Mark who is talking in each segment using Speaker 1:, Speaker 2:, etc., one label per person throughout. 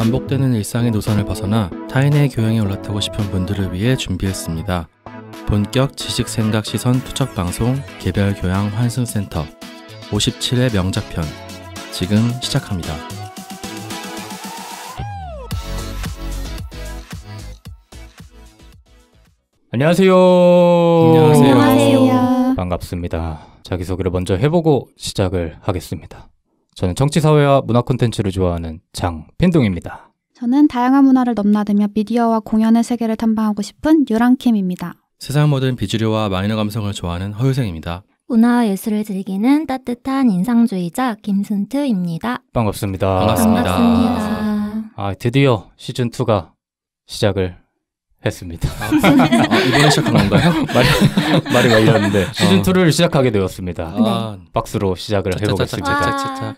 Speaker 1: 반복되는 일상의 노선을 벗어나 타인의 교양에 올라타고 싶은 분들을 위해 준비했습니다. 본격 지식 생각 시선 투척 방송 개별 교양 환승 센터 57회 명작편
Speaker 2: 지금 시작합니다. 안녕하세요. 안녕하세요. 안녕하세요. 반갑습니다. 자기소개를 먼저 해보고 시작을 하겠습니다. 저는 정치사회와 문화 콘텐츠를 좋아하는 장빈동입니다.
Speaker 3: 저는 다양한 문화를 넘나들며 미디어와 공연의 세계를 탐방하고 싶은 유랑캠입니다
Speaker 2: 세상 모든 비주류와
Speaker 1: 마이너 감성을 좋아하는 허유생입니다.
Speaker 4: 문화와 예술을 즐기는 따뜻한 인상주의자 김순트입니다.
Speaker 2: 반갑습니다. 반갑습니다. 반갑습니다. 아, 드디어 시즌2가 시작을 했습니다. 아, 아, 이번에 시작한 건가요? 말이, 말이 말렸는데. 어. 시즌2를 시작하게 되었습니다. 아. 네. 박스로 시작을 해보겠습니다.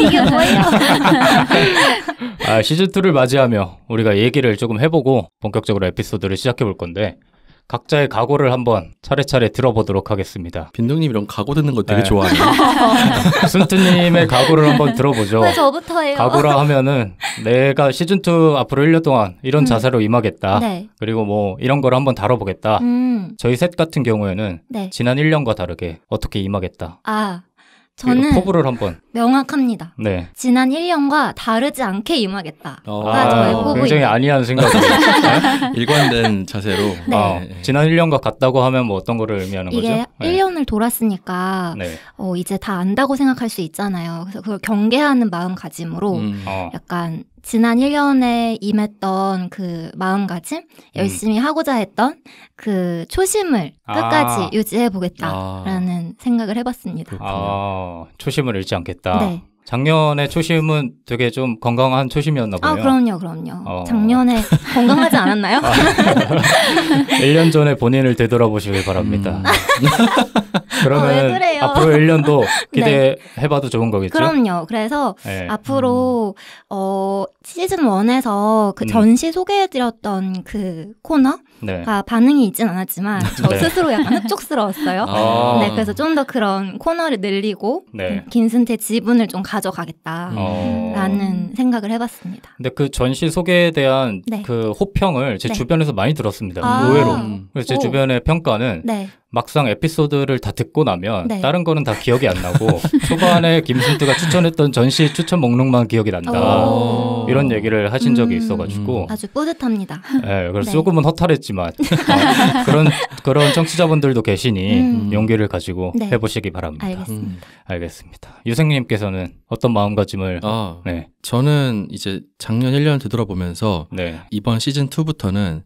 Speaker 2: 이게 뭐예요? 아, 시즌2를 맞이하며 우리가 얘기를 조금 해보고 본격적으로 에피소드를 시작해볼 건데 각자의 각오를 한번 차례차례 들어보도록 하겠습니다. 빈둥님 이런 각오 듣는 거 되게 네. 좋아해요 순트님의 각오를 한번 들어보죠. 저부터 해요? 각오라 하면은 내가 시즌2 앞으로 1년 동안 이런 음. 자세로 임하겠다. 네. 그리고 뭐 이런 거를 한번 다뤄보겠다. 음. 저희 셋 같은 경우에는 네. 지난 1년과 다르게 어떻게 임하겠다.
Speaker 4: 아. 저는 포부를 한번 명확합니다. 네. 지난 1년과 다르지 않게 임하겠다. 어, 아, 아 굉장히
Speaker 2: 아니한 생각으로 일관된 자세로. 네. 아, 지난 1년과 같다고 하면 뭐 어떤 거를 의미하는 이게 거죠? 이게
Speaker 4: 1년을 네. 돌았으니까 네. 어, 이제 다 안다고 생각할 수 있잖아요. 그래서 그걸 경계하는 마음가짐으로 음. 어. 약간 지난 1년에 임했던 그 마음가짐, 음. 열심히 음. 하고자 했던 그 초심을 아. 끝까지 아. 유지해 보겠다라는 아. 생각을 해봤습니다.
Speaker 2: 아, 초심을 잃지 않겠다. 네. 작년에 초심은 되게 좀 건강한 초심이었나 아, 보네요. 아,
Speaker 4: 그럼요, 그럼요. 어. 작년에 건강하지 않았나요? 1년
Speaker 2: 아. 전에 본인을 되돌아보시길 바랍니다. 음. 그러면 아, 앞으로 1년도 기대해봐도 네. 좋은 거겠죠? 그럼요.
Speaker 4: 그래서 네. 앞으로 음. 어, 시즌 1에서 그 음. 전시 소개해드렸던 그 코너가 네. 반응이 있진 않았지만 저 네. 스스로 약간 흡족스러웠어요. 아. 네, 그래서 좀 더 그런 코너를 늘리고 긴슨태 네. 음, 지분을 좀 가져가겠다라는 음. 어. 생각을 해봤습니다.
Speaker 2: 근데 그 전시 소개에 대한 그 호평을 제 주변에서 많이 들었습니다. 아. 의외로. 그래서 제 오. 주변의 평가는 막상 에피소드를 다 듣고 나면 네. 다른 거는 다 기억이 안 나고 초반에 김순두가 추천했던 전시 추천 목록만 기억이 난다 이런 얘기를 하신 적이 음, 있어가지고 음.
Speaker 4: 아주 뿌듯합니다. 네, 그래서 네. 조금은
Speaker 2: 허탈했지만 어, 그런 그런 청취자분들도 계시니 음. 용기를 가지고 네. 해보시기 바랍니다. 알겠습니다. 음. 알겠습니다. 유생님께서는 어떤 마음가짐을? 아, 네. 저는 이제 작년 1년
Speaker 1: 되돌아보면서 네. 이번 시즌 2부터는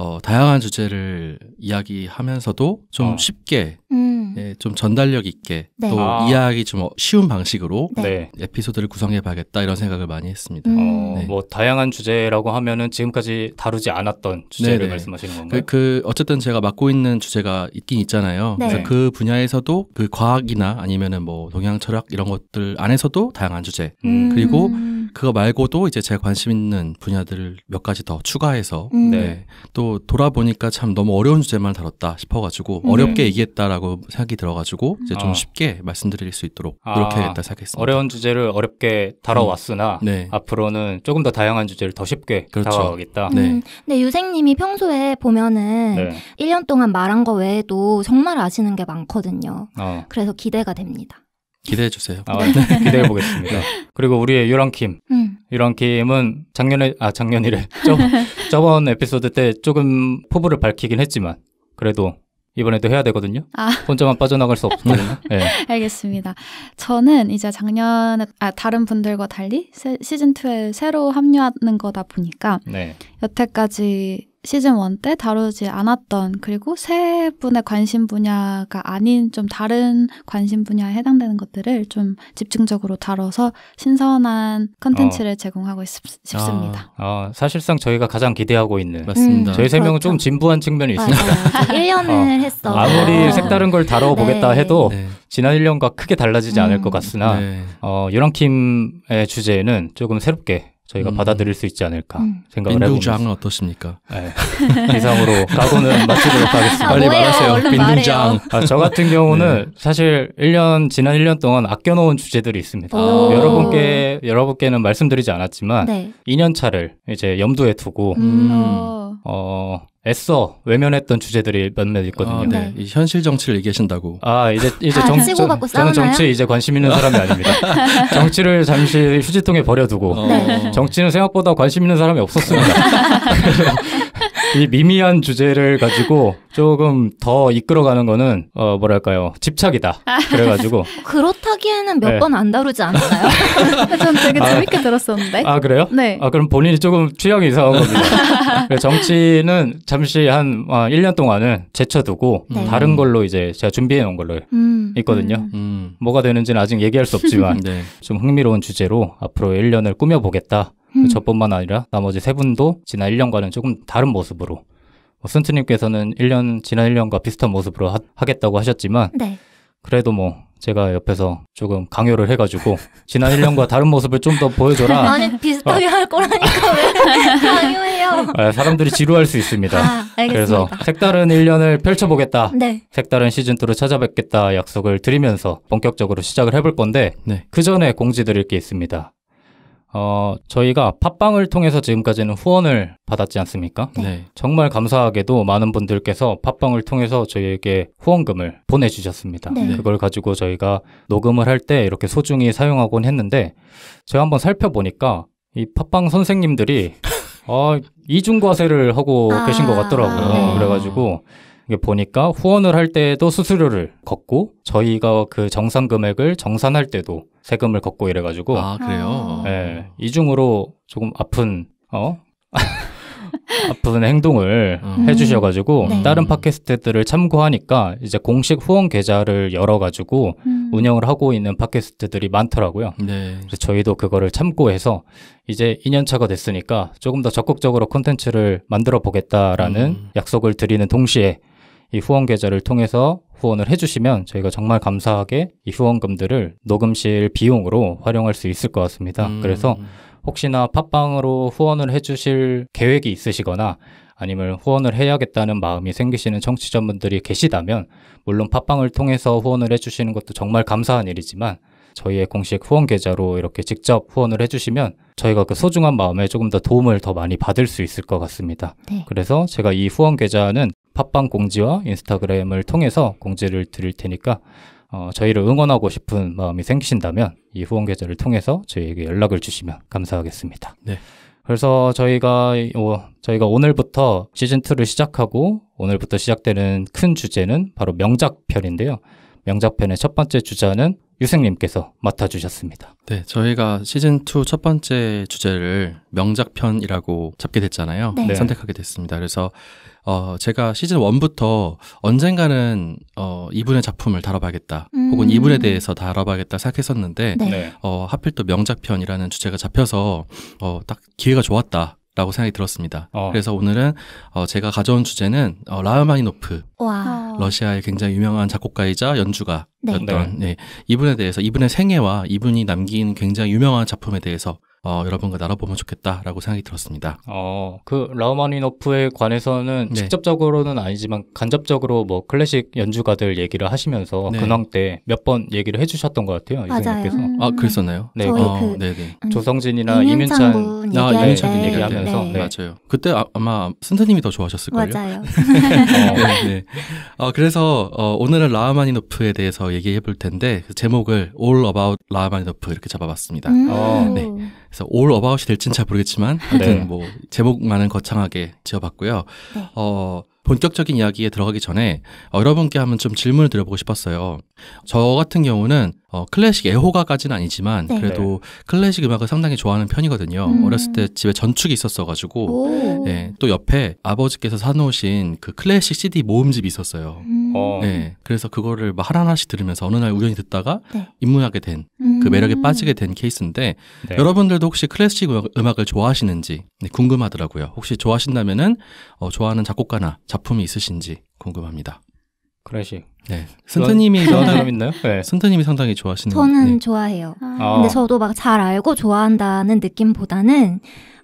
Speaker 1: 어, 다양한 주제를 이야기하면서도 좀 어. 쉽게,
Speaker 4: 음. 예,
Speaker 1: 좀 전달력 있게, 네. 또 아. 이해하기 좀 쉬운 방식으로 네. 네. 에피소드를 구성해봐야겠다 이런 생각을 많이 했습니다. 음. 어, 네. 뭐 다양한
Speaker 2: 주제라고 하면은 지금까지 다루지 않았던 주제를 네네. 말씀하시는 건가요?
Speaker 1: 그, 그, 어쨌든 제가 맡고 있는 주제가 있긴 있잖아요. 네. 그래서 그 분야에서도 그 과학이나 아니면은 뭐 동양 철학 이런 것들 안에서도 다양한 주제 음. 그리고 그거 말고도 이제 제가 관심 있는 분야들을 몇 가지 더 추가해서 음. 네. 네. 또 돌아보니까 참 너무 어려운 주제만 다뤘다 싶어가지고 음. 어렵게 얘기했다라고 생각이 들어가지고 이제 좀 아. 쉽게 말씀드릴 수 있도록 아, 노력해야겠다 생각했습니다.
Speaker 2: 어려운 주제를 어렵게 다뤄왔으나 음. 네. 앞으로는 조금 더 다양한 주제를 더 쉽게 그렇죠. 다가가겠다. 네. 음.
Speaker 4: 근데 유생님이 평소에 보면은 네. 1년 동안 말한 거 외에도 정말 아시는 게 많거든요. 어. 그래서 기대가 됩니다.
Speaker 2: 기대해 주세요. 아, 네. 기대해 보겠습니다. 네. 그리고 우리의 유랑킴, 음. 유랑킴은 작년에 아 작년이래 저, 저번 에피소드 때 조금 포부를 밝히긴 했지만 그래도 이번에도 해야 되거든요. 아. 혼자만 빠져나갈 수 없거든요. 네.
Speaker 3: 알겠습니다. 저는 이제 작년에 아, 다른 분들과 달리 시즌 2에 새로 합류하는 거다 보니까 네. 여태까지 시즌 1때 다루지 않았던 그리고 세 분의 관심 분야가 아닌 좀 다른 관심 분야에 해당되는 것들을 좀 집중적으로 다뤄서 신선한 컨텐츠를 어. 제공하고 있, 싶습니다.
Speaker 2: 어, 어, 사실상 저희가 가장 기대하고 있는 맞습니다. 음, 저희 세 명은 그렇죠. 좀 진부한 측면이 있습니다. 1년을
Speaker 4: 어, 했어. 아무리 네. 색다른 걸
Speaker 2: 다뤄보겠다 네. 해도 네. 지난 1년과 크게 달라지지 음. 않을 것 같으나 네. 어, 유랑팀의 주제는 조금 새롭게 저희가 음. 받아들일 수 있지 않을까 음. 생각을 해봅니다. 빈둥장은 어떻습니까? 네. 이상으로 각오는 마치도록 하겠습니다. 아, 빨리 말하세요. 빈둥장. 아, 저 같은 네. 경우는 네. 사실 1년 지난 1년 동안 아껴놓은 주제들이 있습니다. 오. 여러분께 여러분께는 말씀드리지 않았지만 네. 2년 차를 이제 염두에 두고 음. 어, 애써 외면했던 주제들이 몇몇 있거든요. 아, 네. 네. 현실 정치를 얘기하신다고아 이제 이제 아, 정, 저, 저는 정치 이제 관심 있는 사람이 아닙니다. 정치를 잠시 휴지통에 버려두고 어. 네. 정치는 생각보다 관심 있는 사람이 없었습니다. 이 미미한 주제를 가지고 조금 더 이끌어가는 거는 어 뭐랄까요 집착이다. 아. 그래가지고
Speaker 4: 그렇다기에는 몇 번안 네. 다루지 않나요전 되게 아. 재밌게 아, 들었었는데. 아 그래요? 네.
Speaker 2: 아 그럼 본인이 조금 취향이 이상한 겁니다. 그 정치는 잠시 한 아, 1년 동안은 제쳐두고 네. 다른 걸로 이제 제가 준비해 놓은 걸로 음, 있거든요. 음. 음. 뭐가 되는지는 아직 얘기할 수 없지만 네. 좀 흥미로운 주제로 앞으로 1년을 꾸며보겠다. 음. 저뿐만 아니라 나머지 세 분도 지난 1년과는 조금 다른 모습으로 뭐 순트님께서는 1년 지난 1년과 비슷한 모습으로 하, 겠다고 하셨지만 네. 그래도 뭐 제가 옆에서 조금 강요를 해가지고 지난 1년과 다른 모습을 좀 더 보여줘라. 아니 비슷하게 어.
Speaker 1: 할 거라니까 왜
Speaker 4: 강요해요?
Speaker 2: 아, 사람들이 지루할 수 있습니다. 아, 그래서 색다른 1년을 펼쳐보겠다. 네. 색다른 시즌2로 찾아뵙겠다 약속을 드리면서 본격적으로 시작을 해볼 건데 네. 그 전에 공지드릴 게 있습니다. 어, 저희가 팟빵을 통해서 지금까지는 후원을 받았지 않습니까? 네. 정말 감사하게도 많은 분들께서 팟빵을 통해서 저희에게 후원금을 보내주셨습니다. 네. 그걸 가지고 저희가 녹음을 할 때 이렇게 소중히 사용하곤 했는데 제가 한번 살펴보니까 이 팟빵 선생님들이 어, 이중과세를 하고 아... 계신 것 같더라고요. 아... 그래가지고 이게 보니까 후원을 할 때에도 수수료를 걷고 저희가 그 정산 금액을 정산할 때도 세금을 걷고 이래가지고 아 그래요? 예 네, 이중으로 조금 아픈 어 아픈 행동을 음. 해주셔가지고 네. 다른 팟캐스트들을 참고하니까 이제 공식 후원 계좌를 열어가지고 음. 운영을 하고 있는 팟캐스트들이 많더라고요. 네. 그래서 저희도 그거를 참고해서 이제 2년차가 됐으니까 조금 더 적극적으로 콘텐츠를 만들어 보겠다라는 음. 약속을 드리는 동시에 이 후원 계좌를 통해서 후원을 해주시면 저희가 정말 감사하게 이 후원금들을 녹음실 비용으로 활용할 수 있을 것 같습니다. 음. 그래서 혹시나 팟빵으로 후원을 해주실 계획이 있으시거나 아니면 후원을 해야겠다는 마음이 생기시는 청취자분들이 계시다면 물론 팟빵을 통해서 후원을 해주시는 것도 정말 감사한 일이지만 저희의 공식 후원 계좌로 이렇게 직접 후원을 해주시면 저희가 그 소중한 마음에 조금 더 도움을 더 많이 받을 수 있을 것 같습니다. 네. 그래서 제가 이 후원 계좌는 팟빵 공지와 인스타그램을 통해서 공지를 드릴 테니까 어, 저희를 응원하고 싶은 마음이 생기신다면 이 후원 계좌를 통해서 저희에게 연락을 주시면 감사하겠습니다. 네. 그래서 저희가 어, 저희가 오늘부터 시즌 2를 시작하고 오늘부터 시작되는 큰 주제는 바로 명작 편인데요. 명작 편의 첫 번째 주자는 유생님께서 맡아주셨습니다.
Speaker 1: 네, 저희가 시즌2 첫 번째 주제를 명작편이라고 잡게 됐잖아요. 네. 네. 선택하게 됐습니다. 그래서, 어, 제가 시즌1부터 언젠가는, 어, 이분의 작품을 다뤄봐야겠다. 음. 혹은 이분에 대해서 다뤄봐야겠다 생각했었는데, 네. 네. 어, 하필 또 명작편이라는 주제가 잡혀서, 어, 딱 기회가 좋았다. 라고 생각이 들었습니다. 어. 그래서 오늘은 어, 제가 가져온 주제는 어, 라흐마니노프, 와. 러시아의 굉장히 유명한 작곡가이자 연주가였던 네. 네. 예, 이분에 이분의 이분이 작품에 대해서 대해서 생애와 남긴 굉장히 유명한 어, 여러분과 나눠보면 좋겠다라고 생각이 들었습니다.
Speaker 2: 어, 그 라우마니노프에 관해서는 네. 직접적으로는 아니지만 간접적으로 뭐 클래식 연주가들 얘기를 하시면서 네. 근황 때 몇 번 얘기를 해주셨던 것 같아요. 이선생님께서 음. 아 그랬었나요? 네, 그 그 어, 그, 네네. 음. 조성진이나 이민찬, 나 아, 이민찬 네, 얘기하면서 네. 네. 맞아요.
Speaker 1: 그때 아, 마 선생님이 더 좋아하셨을 걸요. 맞아요. 어, 네. 어, 그래서 어, 오늘은 라우마니노프에 대해서 얘기해 볼 텐데 제목을 All About 라우마니노프 이렇게 잡아봤습니다. 음. 어. 네. 그래서 올 어바웃이 될지는잘 모르겠지만 하여튼 네. 뭐 제목만은 거창하게 지어봤고요. 네. 어 본격적인 이야기에 들어가기 전에 어, 여러분께 한번 좀 질문을 드려보고 싶었어요. 저 같은 경우는 어, 클래식 애호가까지는 아니지만 네. 그래도 네. 클래식 음악을 상당히 좋아하는 편이거든요. 음. 어렸을 때 집에 전축이 있었어가지고 네, 또 옆에 아버지께서 사놓으신 그 클래식 CD 모음집이 있었어요. 음. 어. 예, 그래서 그거를 막 하나하나씩 들으면서 어느 날 우연히 듣다가 네. 입문하게 된그 음. 매력에 빠지게 된 케이스인데 네. 여러분들도 혹시 클래식 음악을 좋아하시는지 궁금하더라고요. 혹시 좋아하신다면 어, 좋아하는 작곡가나 작 작품이 있으신지 궁금합니다. 클래식. 네. 승태님이 상당히 있나요? 네. 승태님이 상당히 좋아하시는. 저는
Speaker 4: 네. 좋아해요. 아. 근데 저도 막 잘 알고 좋아한다는 느낌보다는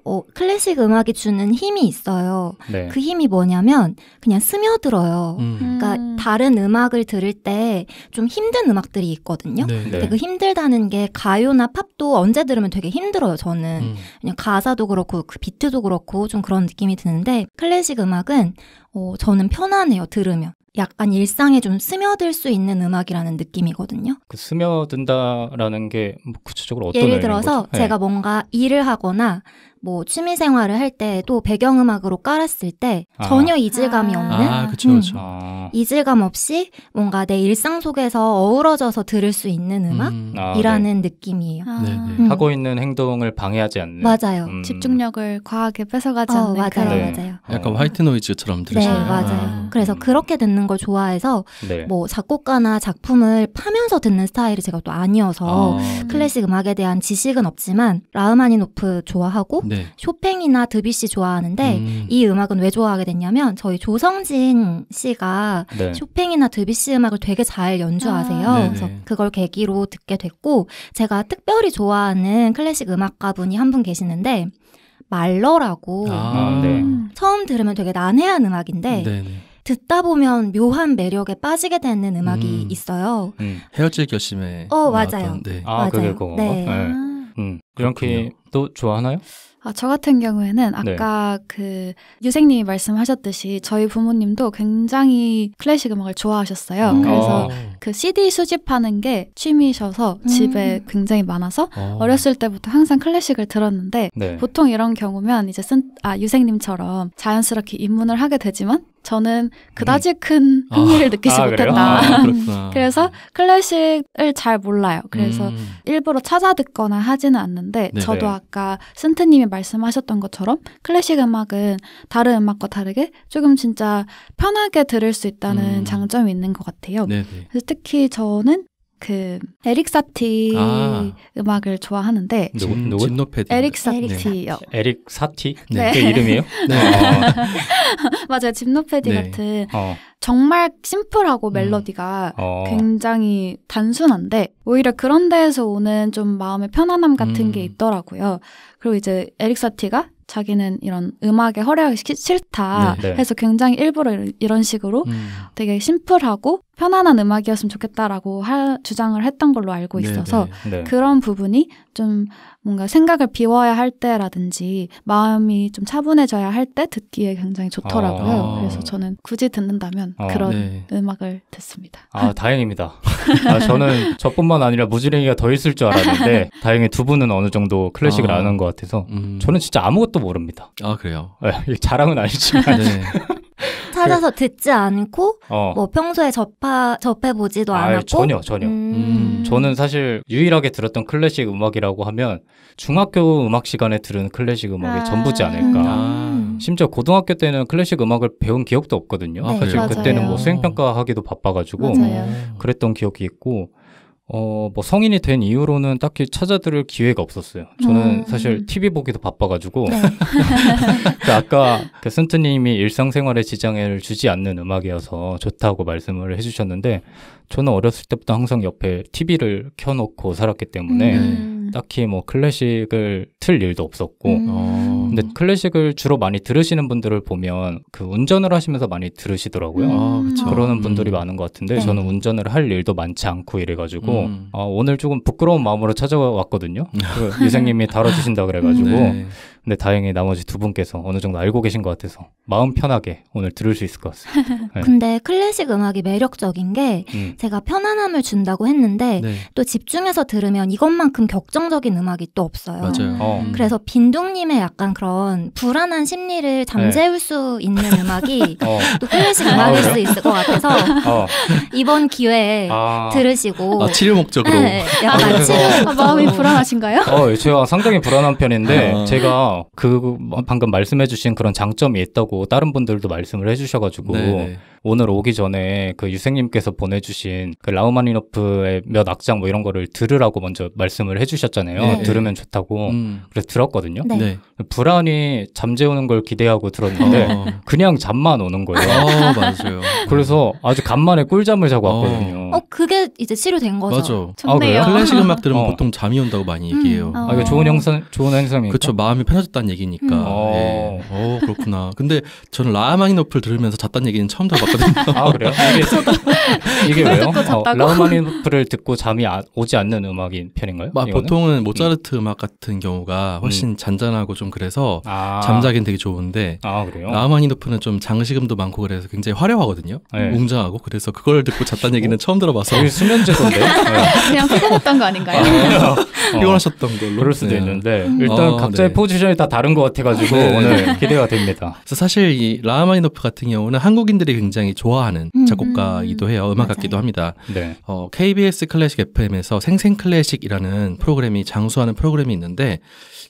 Speaker 4: 어, 클래식 음악이 주는 힘이 있어요. 네. 그 힘이 뭐냐면 그냥 스며들어요. 음. 그러니까 음. 다른 음악을 들을 때 좀 힘든 음악들이 있거든요. 네, 네, 근데 그 힘들다는 게 가요나 팝도 언제 들으면 되게 힘들어요. 저는 음. 그냥 가사도 그렇고 그 비트도 그렇고 좀 그런 느낌이 드는데 클래식 음악은 어, 저는 편안해요. 들으면. 약간 일상에 좀 스며들 수 있는 음악이라는 느낌이거든요.
Speaker 2: 그 스며든다라는 게 구체적으로 어떤 예를 들어서 거죠? 네. 제가 네.
Speaker 4: 뭔가 일을 하거나 뭐 취미 생활을 할 때도 배경음악으로 깔았을 때 아. 전혀 이질감이 아, 없는 아, 그쵸, 그쵸. 음, 이질감 없이 뭔가 내 일상 속에서 어우러져서 들을 수 있는 음악이라는 음. 아, 네. 느낌이에요.
Speaker 2: 네, 음. 하고 있는 행동을 방해하지 않는 맞아요. 음.
Speaker 4: 집중력을 과하게 뺏어가지 어, 않는 맞아요, 그런... 네. 맞아요.
Speaker 2: 약간 어. 어. 화이트 노이즈처럼 들으시요 네, 맞아요.
Speaker 4: 그래서 음. 그렇게 듣는 걸 좋아해서 네. 뭐 작곡가나 작품을 파면서 듣는 스타일이 제가 또 아니어서 클래식 음악에 대한 지식은 없지만 라흐마니노프 좋아하고 네. 네. 쇼팽이나 드뷔시 좋아하는데 음. 이 음악은 왜 좋아하게 됐냐면 저희 조성진 씨가 네. 쇼팽이나 드뷔시 음악을 되게 잘 연주하세요. 아. 네, 네. 그래서 그걸 계기로 듣게 됐고 제가 특별히 좋아하는 클래식 음악가분이 한 분 계시는데 말러라고 아, 음. 네. 처음 들으면 되게 난해한 음악인데 네네. 네. 듣다 보면 묘한 매력에 빠지게 되는 음악이 음, 있어요.
Speaker 2: 음. 헤어질 결심에 어 맞아요. 나왔던, 네. 아 그게 그거. 네. 네. 아. 음, 그렇게 또 좋아하나요?
Speaker 4: 아, 저 같은 경우에는
Speaker 2: 네. 아까
Speaker 3: 네. 그 유생님이 말씀하셨듯이 저희 부모님도 굉장히 클래식 음악을 좋아하셨어요. 음. 그래서 아. 그 CD 수집하는 게 취미셔서 음. 집에 굉장히 많아서 아. 어렸을 때부터 항상 클래식을 들었는데 네. 보통 이런 경우면 이제 쓴, 아, 유생님처럼 자연스럽게 입문을 하게 되지만 저는 그다지 음. 큰 아. 흥미를 아, 느끼지 아, 못했다. 아, 그래서 클래식을 잘 몰라요. 그래서 음. 일부러 찾아 듣거나 하지는 않는데 네네. 저도 아까 센트님이 말씀하셨던 것처럼 클래식 음악은 다른 음악과 다르게 조금 진짜 편하게 들을 수 있다는 음. 장점이 있는 것 같아요. 그래서 특히 저는 그 에릭 사티 아. 음악을 좋아하는데 진, 노패드 에릭 사티요. 네. 네.
Speaker 2: 에릭 사티? 네. 네. 그 이름이에요? 네.
Speaker 3: 맞아요. 진노패디 네. 같은 어. 정말 심플하고 음. 멜로디가 음. 어. 굉장히 단순한데 오히려 그런 데에서 오는 좀 마음의 편안함 같은 음. 게 있더라고요. 그리고 이제 에릭 사티가 자기는 이런 음악에 허례하기 싫다 네, 네. 해서 굉장히 일부러 이런 식으로 음. 되게 심플하고 편안한 음악이었으면 좋겠다라고 할, 주장을 했던 걸로 알고 네, 있어서 네네, 네. 그런 부분이 좀 뭔가 생각을 비워야 할 때라든지 마음이 좀 차분해져야 할 때 듣기에 굉장히 좋더라고요. 아, 그래서 저는 굳이 듣는다면 아, 그런 네. 음악을 듣습니다.
Speaker 2: 아 다행입니다. 아, 저는 저뿐만 아니라 무지랭이가 더 있을 줄 알았는데 다행히 두 분은 어느 정도 클래식을 아. 아는 것 같아서 음. 저는 진짜 아무것도 모릅니다. 아 그래요? 네, 자랑은 아니지만. 네.
Speaker 4: 찾아서 듣지 않고 어. 뭐 평소에 접하, 접해보지도 않았고 전혀
Speaker 2: 전혀 음... 음... 저는 사실 유일하게 들었던 클래식 음악이라고 하면 중학교 음악 시간에 들은 클래식 음악이 아... 전부지 않을까 음. 아... 심지어 고등학교 때는 클래식 음악을 배운 기억도 없거든요 네, 사실 맞아요. 그때는 뭐 수행평가 하기도 바빠가지고 맞아요. 음. 그랬던 기억이 있고 어, 뭐 성인이 된 이후로는 딱히 찾아들을 기회가 없었어요. 저는 음. 사실 TV 보기도 바빠가지고. 네. 그 아까 그 센트님이 일상생활에 지장을 주지 않는 음악이어서 좋다고 말씀을 해주셨는데, 저는 어렸을 때부터 항상 옆에 TV를 켜놓고 살았기 때문에, 음. 음. 딱히 뭐 클래식을 틀 일도 없었고, 음. 어. 근데 음. 클래식을 주로 많이 들으시는 분들을 보면 그 운전을 하시면서 많이 들으시더라고요. 음. 아, 그러는 음. 분들이 많은 것 같은데 네. 저는 운전을 할 일도 많지 않고 이래가지고 음. 어, 오늘 조금 부끄러운 마음으로 찾아왔거든요. 음. 그 유생님이 다뤄주신다 그래가지고 네. 근데 다행히 나머지 두 분께서 어느 정도 알고 계신 것 같아서 마음 편하게 오늘 들을 수 있을 것 같습니다. 네.
Speaker 4: 근데 클래식 음악이 매력적인 게 음. 제가 편안함을 준다고 했는데 네. 또 집중해서 들으면 이것만큼 격정적인 음악이 또 없어요. 맞아요. 어. 음. 그래서 빈둥님의 약간 그런 불안한 심리를 잠재울 네. 수 있는 네. 음악이 어. 또 클래식 음악일 아, 수 있을 것 같아서 어. 이번 기회에 아. 들으시고 아, 치료 목적으로 네, 네, 약간 아, 치료 아, 마음이 불안하신가요?
Speaker 3: 어,
Speaker 2: 제가 상당히 불안한 편인데 아. 제가 그 뭐 방금 말씀해주신 그런 장점이 있다고 다른 분들도 말씀을 해주셔가지고 네네. 네. 오늘 오기 전에 그 유생님께서 보내주신 그 라우마니노프의 몇 악장 뭐 이런 거를 들으라고 먼저 말씀을 해주셨잖아요. 네. 들으면 좋다고. 음. 그래서 들었거든요. 네. 네. 불안이 잠재우는 걸 기대하고 들었는데 어. 그냥 잠만 오는 거예요. 아, 맞아요. 그래서 아주 간만에 꿀잠을 자고 어. 왔거든요.
Speaker 4: 어, 그게 이제 치료된 거죠.
Speaker 2: 맞아. 좋네요. 아, 클래식 음악 들으면 어. 보통 잠이 온다고 많이 음, 얘기해요. 음. 아, 이게 좋은 형상, 좋은 행성이니까. 그렇죠. 마음이 편해졌다는 얘기니까. 음. 네. 어, 그렇구나. 근데 저는 라마니노프를 들으면서 잤다는 얘기는 처음 들어봤어요 있거든요아 그래요? 이게, 왜요? 어, 라흐마니노프를 듣고 잠이 아, 오지 않는 음악인 편인가요?
Speaker 1: 아, 보통은 음. 모차르트 음. 악 같은 경우가 훨씬 음. 잔잔하고 좀 그래서 아. 잠자긴 기 되게 좋은데 아, 라흐마니노프는 좀 장식음도 많고 그래서 굉장히 화려하거든요. 네. 웅장하고 그래서
Speaker 2: 그걸 듣고 잤다는 얘기는 처음 들어봐서 수면제던데 네.
Speaker 3: 그냥 피곤했던 거 아닌가요? 아,
Speaker 1: 피곤하셨던 어. 걸로 그럴 수도 네. 있는데 일단 어, 각자의 네.
Speaker 2: 포지션이 다 다른 것 같아가지고 네. 오늘 기대가
Speaker 1: 됩니다. 사실 이 라흐마니노프 같은 경우는 한국인들이 굉장히 굉장히 좋아하는 음, 작곡가이기도 음. 해요. 음악 같기도 합니다. 네. 어, KBS 클래식 FM에서 생생 클래식이라는 프로그램이 장수하는 프로그램이 있는데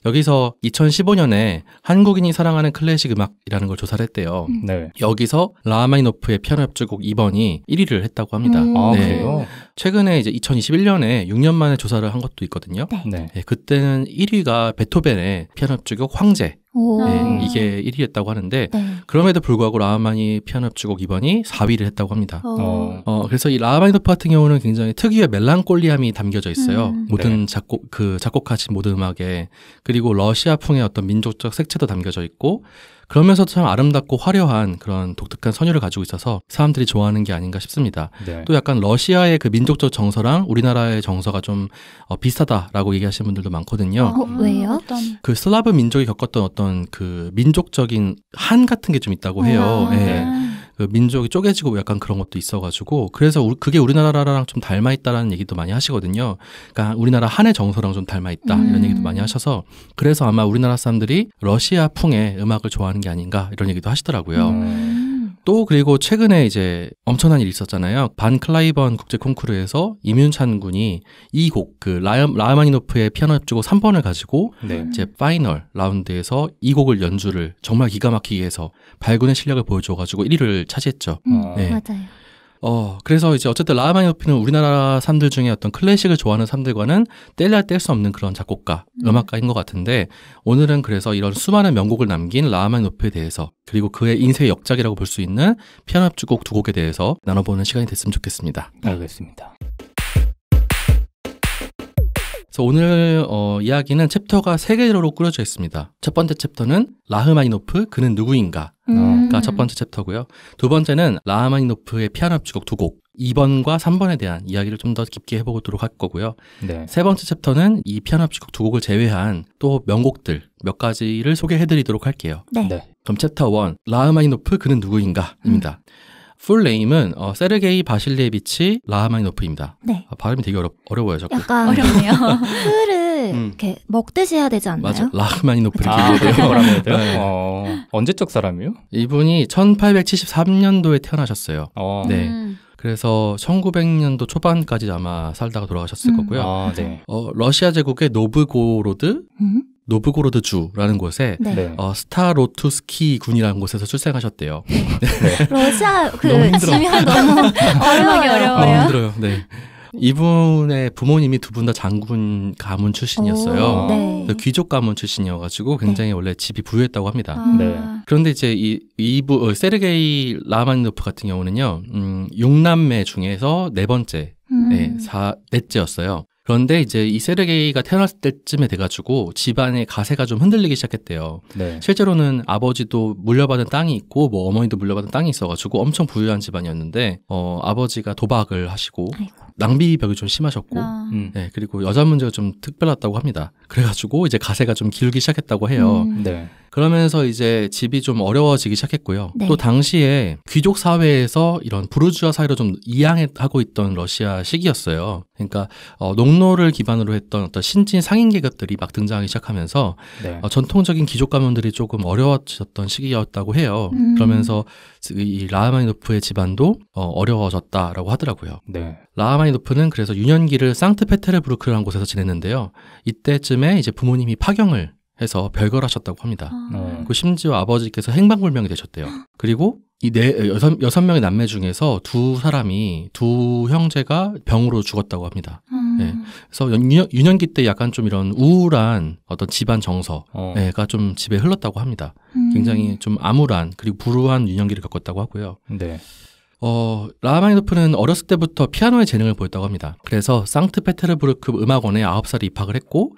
Speaker 1: 여기서 2015년에 한국인이 사랑하는 클래식 음악이라는 걸 조사를 했대요. 음. 네. 여기서 라마이노프의 피아노 협주곡 2번이 1위를 했다고 합니다. 음. 아, 네. 그래요? 최근에 이제 2021년에 6년 만에 조사를 한 것도 있거든요. 네. 네. 그때는 1위가 베토벤의 피아노 협주곡 황제
Speaker 2: 네,
Speaker 1: 이게 1위였다고 하는데 네. 그럼에도 불구하고 라흐마니 피아노 협주곡 2번이 4위를 했다고 합니다. 어. 어. 어 그래서 이 라흐마니 도프 같은 경우는 굉장히 특유의 멜랑콜리함이 담겨져 있어요. 음. 네. 모든 네. 작곡 그 작곡하신 모든 음악에 그리고 러시아풍의 어떤 민족적 색채도 담겨져 있고 그러면서 참 아름답고 화려한 그런 독특한 선율을 가지고 있어서 사람들이 좋아하는 게 아닌가 싶습니다. 네. 또 약간 러시아의 그 민족적 정서랑 우리나라의 정서가 좀 어, 비슷하다라고 얘기하시는 분들도 많거든요. 어, 음. 왜요? 그 슬라브 민족이 겪었던 어떤 그 민족적인 한 같은 게 좀 있다고 해요. 아. 예. 네. 그 민족이 쪼개지고 약간 그런 것도 있어가지고 그래서 우, 그게 우리나라랑 좀 닮아 있다라는 얘기도 많이 하시거든요. 그러니까 우리나라 한의 정서랑 좀 닮아 있다 음. 이런 얘기도 많이 하셔서 그래서 아마 우리나라 사람들이 러시아 풍의 음악을 좋아하는 게 아닌가 이런 얘기도 하시더라고요. 음. 또 그리고 최근에 이제 엄청난 일이 있었잖아요. 반 클라이번 국제 콩쿠르에서 이윤찬 군이 이 곡 그 라흐마니노프의 라 피아노 협주곡 3번을 가지고 네. 이제 파이널 라운드에서 이 곡을 연주를 정말 기가 막히게 해서 발군의 실력을 보여줘 가지고 1위를 차지했죠. 음, 네. 맞아요. 어, 그래서 이제 어쨌든 라하마니노프는 우리나라 사람들 중에 어떤 클래식을 좋아하는 사람들과는 뗄래야 뗄 수 없는 그런 작곡가, 음. 음악가인 것 같은데 오늘은 그래서 이런 수많은 명곡을 남긴 라하마니노프에 대해서 그리고 그의 인생의 역작이라고 볼 수 있는 피아노 협주곡 두 곡에 대해서 나눠보는 시간이 됐으면 좋겠습니다. 알겠습니다. 그래서 오늘 어, 이야기는 챕터가 세 개로 꾸려져 있습니다. 첫 번째 챕터는 라흐마니노프 그는 누구인가가 음. 첫 번째 챕터고요. 두 번째는 라흐마니노프의 피아노 합주곡두 곡, 2번과 3번에 대한 이야기를 좀 더 깊게 해보도록 할 거고요. 네. 세 번째 챕터는 이 피아노 합주곡두 곡을 제외한 또 명곡들 몇 가지를 소개해드리도록 할게요. 네. 네. 그럼 챕터 원 라흐마니노프 그는 누구인가입니다. 음. 풀네임은 어, 세르게이 바실레비치 라하마니노프입니다. 네. 아, 발음이 되게 어려, 어려워요, 자꾸. 약간 어렵네요.
Speaker 4: 풀을 음. 이렇게 먹듯이 해야 되지 않나요? 맞아. 라하마니노프
Speaker 1: 이렇게 아, 해야 돼요. 네. 어, 언제적 사람이요? 이분이 1873년도에 태어나셨어요. 어. 네. 음. 그래서 1900년도 초반까지 아마 살다가 돌아가셨을 음. 거고요. 아, 네. 어, 러시아 제국의 노브고로드, 음? 노브고로드주라는 곳에 네. 네. 어, 스타로투스키 군이라는 곳에서 출생하셨대요. 네. 러시아 그 지면 너무 어려하 어려워요. 어, 힘들어요. 네. 이분의 부모님이 두 분 다 장군 가문 출신이었어요. 오, 네. 그 귀족 가문 출신이어가지고 굉장히 네. 원래 집이 부유했다고 합니다. 아. 네. 그런데 이제 이 이부 어, 세르게이 라만니노프 같은 경우는요, 음, 6남매 중에서 네 번째, 음. 네, 사, 넷째였어요. 그런데 이제 이 세르게이가 태어났을 때쯤에 돼가지고 집안의 가세가 좀 흔들리기 시작했대요. 네. 실제로는 아버지도 물려받은 땅이 있고 뭐 어머니도 물려받은 땅이 있어가지고 엄청 부유한 집안이었는데 어 아버지가 도박을 하시고 아이고. 낭비벽이 좀 심하셨고 아. 음. 네, 그리고 여자 문제가 좀 특별했다고 합니다. 그래가지고 이제 가세가 좀길기 시작했다고 해요. 음. 네. 그러면서 이제 집이 좀 어려워지기 시작했고요. 네. 또 당시에 귀족 사회에서 이런 부르주아 사회로 좀 이양하고 있던 러시아 시기였어요. 그러니까 어, 농노를 기반으로 했던 어떤 신진 상인 계급들이 막 등장하기 시작하면서 네. 어, 전통적인 귀족 가문들이 조금 어려워졌던 시기였다고 해요. 음. 그러면서 이 라하마니노프의 집안도 어, 어려워졌다라고 하더라고요. 네. 라하마 라흐마니노프는 그래서 유년기를 상트페테르부르크라는 곳에서 지냈는데요. 이때쯤에 이제 부모님이 파경을 해서 별거 하셨다고 합니다. 아. 어. 그 심지어 아버지께서 행방불명이 되셨대요. 그리고 이 네 여섯 여섯 명의 남매 중에서 두 사람이 두 형제가 병으로 죽었다고 합니다. 음. 네. 그래서 유년, 유년기 때 약간 좀 이런 우울한 어떤 집안 정서가 어. 네, 좀 집에 흘렀다고 합니다. 음. 굉장히 좀 암울한 그리고 불우한 유년기를 겪었다고 하고요. 네. 어, 라마니노프는 어렸을 때부터 피아노의 재능을 보였다고 합니다. 그래서 상트페테르부르크 음악원에 9살에 입학을 했고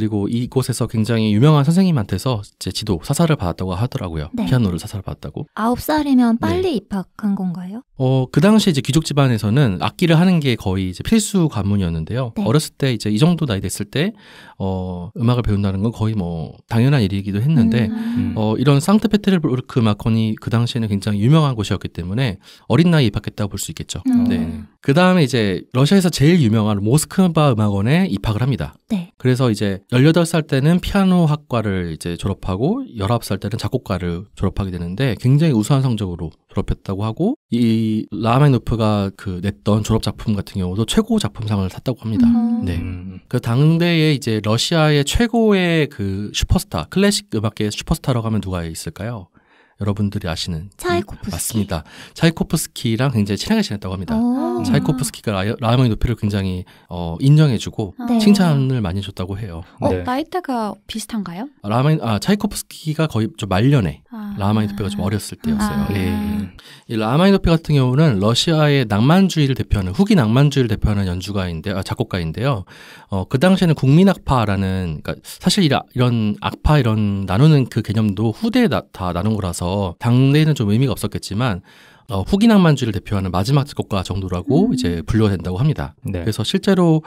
Speaker 1: 그리고 이곳에서 굉장히 유명한 선생님한테서 제 지도 사사를 받았다고 하더라고요. 네. 피아노를 사사를 받았다고.
Speaker 4: 아홉 살이면 네. 빨리 네. 입학한 건가요?
Speaker 1: 어, 그 당시 에 이제 귀족 집안에서는 악기를 하는 게 거의 이제 필수 관문이었는데요. 네. 어렸을 때 이제 이 정도 나이 됐을 때 어, 음악을 배운다는 건 거의 뭐 당연한 일이기도 했는데 음. 음. 어, 이런 상트페테르부르크 마커니 그 당시에는 굉장히 유명한 곳이었기 때문에 어린 나이에 입학했다고 볼 수 있겠죠. 음. 네. 음. 그 다음에 이제 러시아에서 제일 유명한 모스크바 음악원에 입학을 합니다. 네. 그래서 이제 18살 때는 피아노 학과를 이제 졸업하고 19살 때는 작곡가를 졸업하게 되는데 굉장히 우수한 성적으로 졸업했다고 하고 이 라멘우프가 그 냈던 졸업 작품 같은 경우도 최고 작품상을 탔다고 합니다. 음. 네. 그 당대에 이제 러시아의 최고의 그 슈퍼스타, 클래식 음악계의 슈퍼스타라고 하면 누가 있을까요? 여러분들이 아시는 차이코프스키 맞습니다. 차이코프스키랑 굉장히 친하게 지냈다고 합니다. 오. 차이코프스키가 라흐만이 높이를 굉장히 어, 인정해주고 아. 네. 칭찬을 많이 줬다고 해요. 어, 네.
Speaker 3: 나이대가 비슷한가요?
Speaker 1: 라흐만 아 차이코프스키가 거의 좀 말년에 아. 라흐만이 높이가 좀 어렸을 때였어요. 아. 예. 예. 이 라마이노프 같은 경우는 러시아의 낭만주의를 대표하는 후기 낭만주의를 대표하는 연주가인데 아, 작곡가인데요. 어, 그 당시에는 국민악파라는 그러니까 사실 이런 라이 악파 이런 나누는 그 개념도 후대에 나, 다 나눈 거라서 당내에는좀 의미가 없었겠지만 어, 후기 낭만주의를 대표하는 마지막 작곡가 정도라고 음. 이제 분류가 된다고 합니다. 네. 그래서 실제로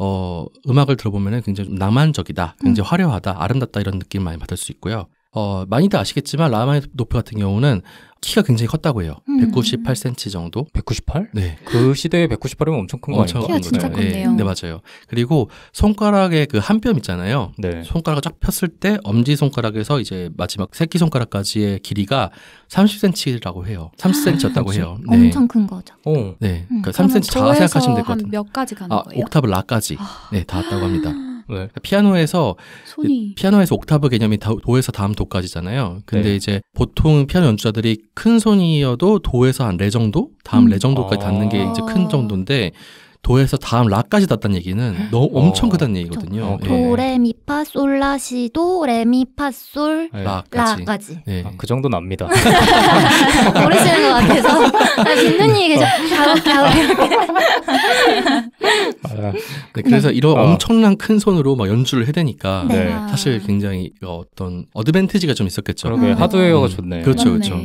Speaker 1: 어, 음악을 들어보면 굉장히 낭만적이다, 음. 굉장히 음. 화려하다, 아름답다 이런 느낌을 많이 받을 수 있고요. 어, 많이들 아시겠지만 라마이노프 같은 경우는 키가 굉장히 컸다고 해요. 음. 198cm 정도. 198? 네. 그 시대에 198이면 엄청 큰거 아니에요? 키가 진짜 네. 컸네요. 네, 네, 맞아요. 그리고 손가락의 그한 뼘 있잖아요. 네. 손가락을 쫙 폈을 때 엄지 손가락에서 이제 마지막 새끼 손가락까지의 길이가 30cm라고 해요. 30cm였다고 아, 해요. 그렇죠. 네. 엄청 큰 거죠. 어. 네. 음, 그러니까 3cm 자아 생각하시면 되거든요.
Speaker 3: 몇 가지 가는 아, 거예요? 옥탑을
Speaker 1: 라까지. 아. 네, 닿았다고 합니다. 네. 그러니까 피아노에서 손이... 피아노에서 옥타브 개념이 도에서 다음 도까지잖아요. 근데 네. 이제 보통 피아노 연주자들이 큰 손이어도 도에서 한 레 정도, 다음 음. 레 정도까지 닿는 게 아. 이제 큰 정도인데 도에서 다음 라까지 닿았다는 얘기는 너무 엄청 어. 크다는 얘기거든요. 그렇죠.
Speaker 2: 예.
Speaker 4: 도레미파 솔 라 시도 레미파솔 예. 라까지. 라
Speaker 2: 예. 아, 그 정도 납니다. 모르시는 것 같아서 아, 듣 얘기 계 가볍게 하 그래서 이런 어.
Speaker 1: 엄청난 큰 손으로 막 연주를 해대니까 네. 네. 사실 굉장히 어, 어떤 어드밴티지가 좀 있었겠죠. 그러게 음, 네. 하드웨어가 음. 좋네 그렇죠, 그렇죠.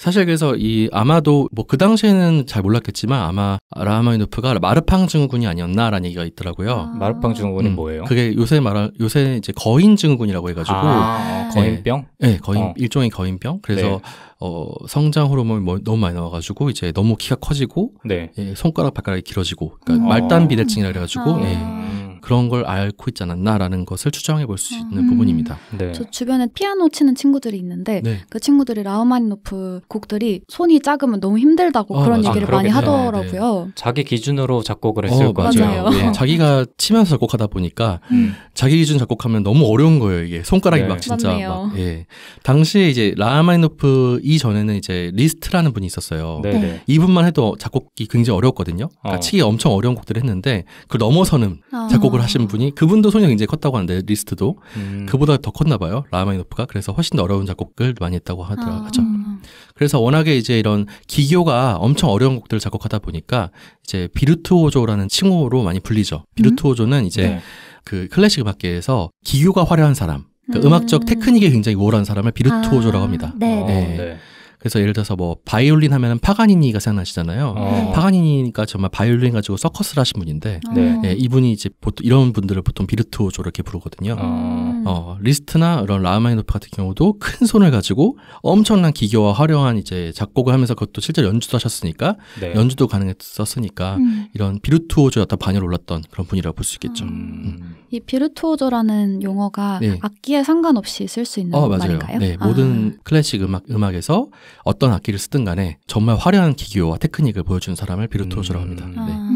Speaker 1: 사실 그래서 이 아마도 뭐 그 당시에는 잘 몰랐겠지만 아마 라마이노프가 마르팡 증후군이 아니었나라는 얘기가 있더라고요. 아. 마르팡 증후군이 음, 뭐예요? 그게 요새 말한 요새 이제 거인 증후군이라고 해가지고 아, 거인병? 네, 거인 어. 일종의 거인병. 그래서 네. 어, 성장 호르몬이 뭐, 너무 많이 나와가지고 이제 너무 키가 커지고 네. 예, 손가락 발가락이 길어지고 그러니까 어. 음. 말단 비대증이라 아. 그래가지고 아. 예. 그런 걸 앓고 있지 않았나라는 것을 추정해 볼 수 있는 음. 부분입니다. 네. 저
Speaker 3: 주변에 피아노 치는 친구들이 있는데 네. 그 친구들이 라우마니노프 곡들이 손이 작으면 너무 힘들다고 어, 그런 맞아. 얘기를 아, 많이 하더라고요. 네, 네.
Speaker 1: 자기 기준으로 작곡을 했을 어, 거예요. 네. 예. 예. 자기가 치면서 작곡하다 보니까 음. 자기 기준 작곡하면 너무 어려운 거예요. 이게 손가락이 네. 막 진짜 맞네요. 막. 예. 당시에 이제 라우마니노프 이전에는 이제 리스트라는 분이 있었어요. 네, 이분만 해도 작곡이 굉장히 어려웠거든요. 그러니까 어. 치기 엄청 어려운 곡들을 했는데 그 넘어서는 아. 작곡을 작업을 하신 음. 분이 그분도 손이 굉장히 컸다고 하는데 리스트도 음. 그보다 더 컸나 봐요 라마니노프가 그래서 훨씬 더 어려운 작곡을 많이 했다고 하더라고요. 아. 그래서 워낙에 이제 이런 기교가 엄청 어려운 곡들을 작곡하다 보니까 이제 비르투오조라는 칭호로 많이 불리죠. 음. 비르투오조는 이제 네. 그 클래식 음악계에서 기교가 화려한 사람, 그러니까 음. 악적 테크닉이 굉장히 우월한 사람을 비르투오조라고 아. 합니다. 아. 네. 네. 네. 네. 그래서 예를 들어서 뭐 바이올린 하면은 파가니니가 생각나시잖아요. 어. 파가니니가 정말 바이올린 가지고 서커스를 하신 분인데 아. 네. 예, 이분이 이제 보통 이런 분들을 보통 비르투오조 이렇게 부르거든요. 어. 어 리스트나 이런 라흐마니노프 같은 경우도 큰 손을 가지고 엄청난 기교와 화려한 이제 작곡을 하면서 그것도 실제 연주도 하셨으니까 네. 연주도 가능했었으니까 음. 이런 비르투오조의 어떤 반열 올랐던 그런 분이라고 볼 수 있겠죠. 음. 음.
Speaker 3: 음. 이 비르투오조라는 용어가 네. 악기에 상관없이 쓸 수 있는 어, 말인가요? 네, 아. 모든
Speaker 1: 클래식 음악 음악에서 어떤 악기를 쓰든 간에 정말 화려한 기교와 테크닉을 보여준 사람을 비르토로즈라고 음. 합니다.
Speaker 4: 음. 네.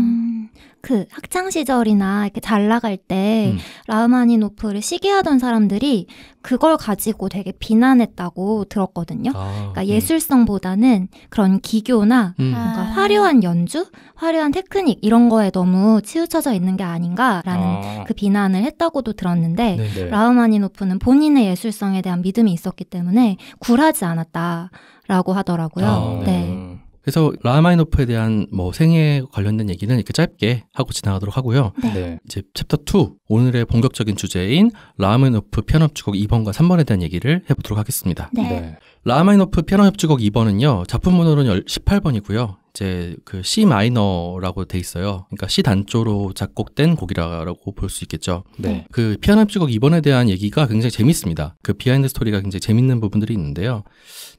Speaker 4: 그 학창 시절이나 이렇게 잘 나갈 때 음. 라흐마니노프를 시기하던 사람들이 그걸 가지고 되게 비난했다고 들었거든요. 아, 그러니까 음. 예술성보다는 음. 그런 기교나 음. 뭔가 아. 화려한 연주, 화려한 테크닉 이런 거에 너무 치우쳐져 있는 게 아닌가라는 아. 그 비난을 했다고도 들었는데 네네. 네. 라흐마니노프는 본인의 예술성에 대한 믿음이 있었기 때문에 굴하지 않았다라고 하더라고요. 아, 네. 네.
Speaker 1: 그래서 라마이노프에 대한 뭐 생애 관련된 얘기는 이렇게 짧게 하고 지나가도록 하고요. 네. 네. 이제 챕터 2 오늘의 본격적인 주제인 라마이노프 피아노 협주곡 2번과 3번에 대한 얘기를 해보도록 하겠습니다. 네. 네. 라마이노프 피아노 협주곡 2번은요 작품 번호는 18번이고요 이제 그 C 마이너라고 돼 있어요. 그러니까 C 단조로 작곡된 곡이라고 볼 수 있겠죠. 네. 그 피아노 합주곡 이번에 대한 얘기가 굉장히 재밌습니다. 그 비하인드 스토리가 굉장히 재밌는 부분들이 있는데요.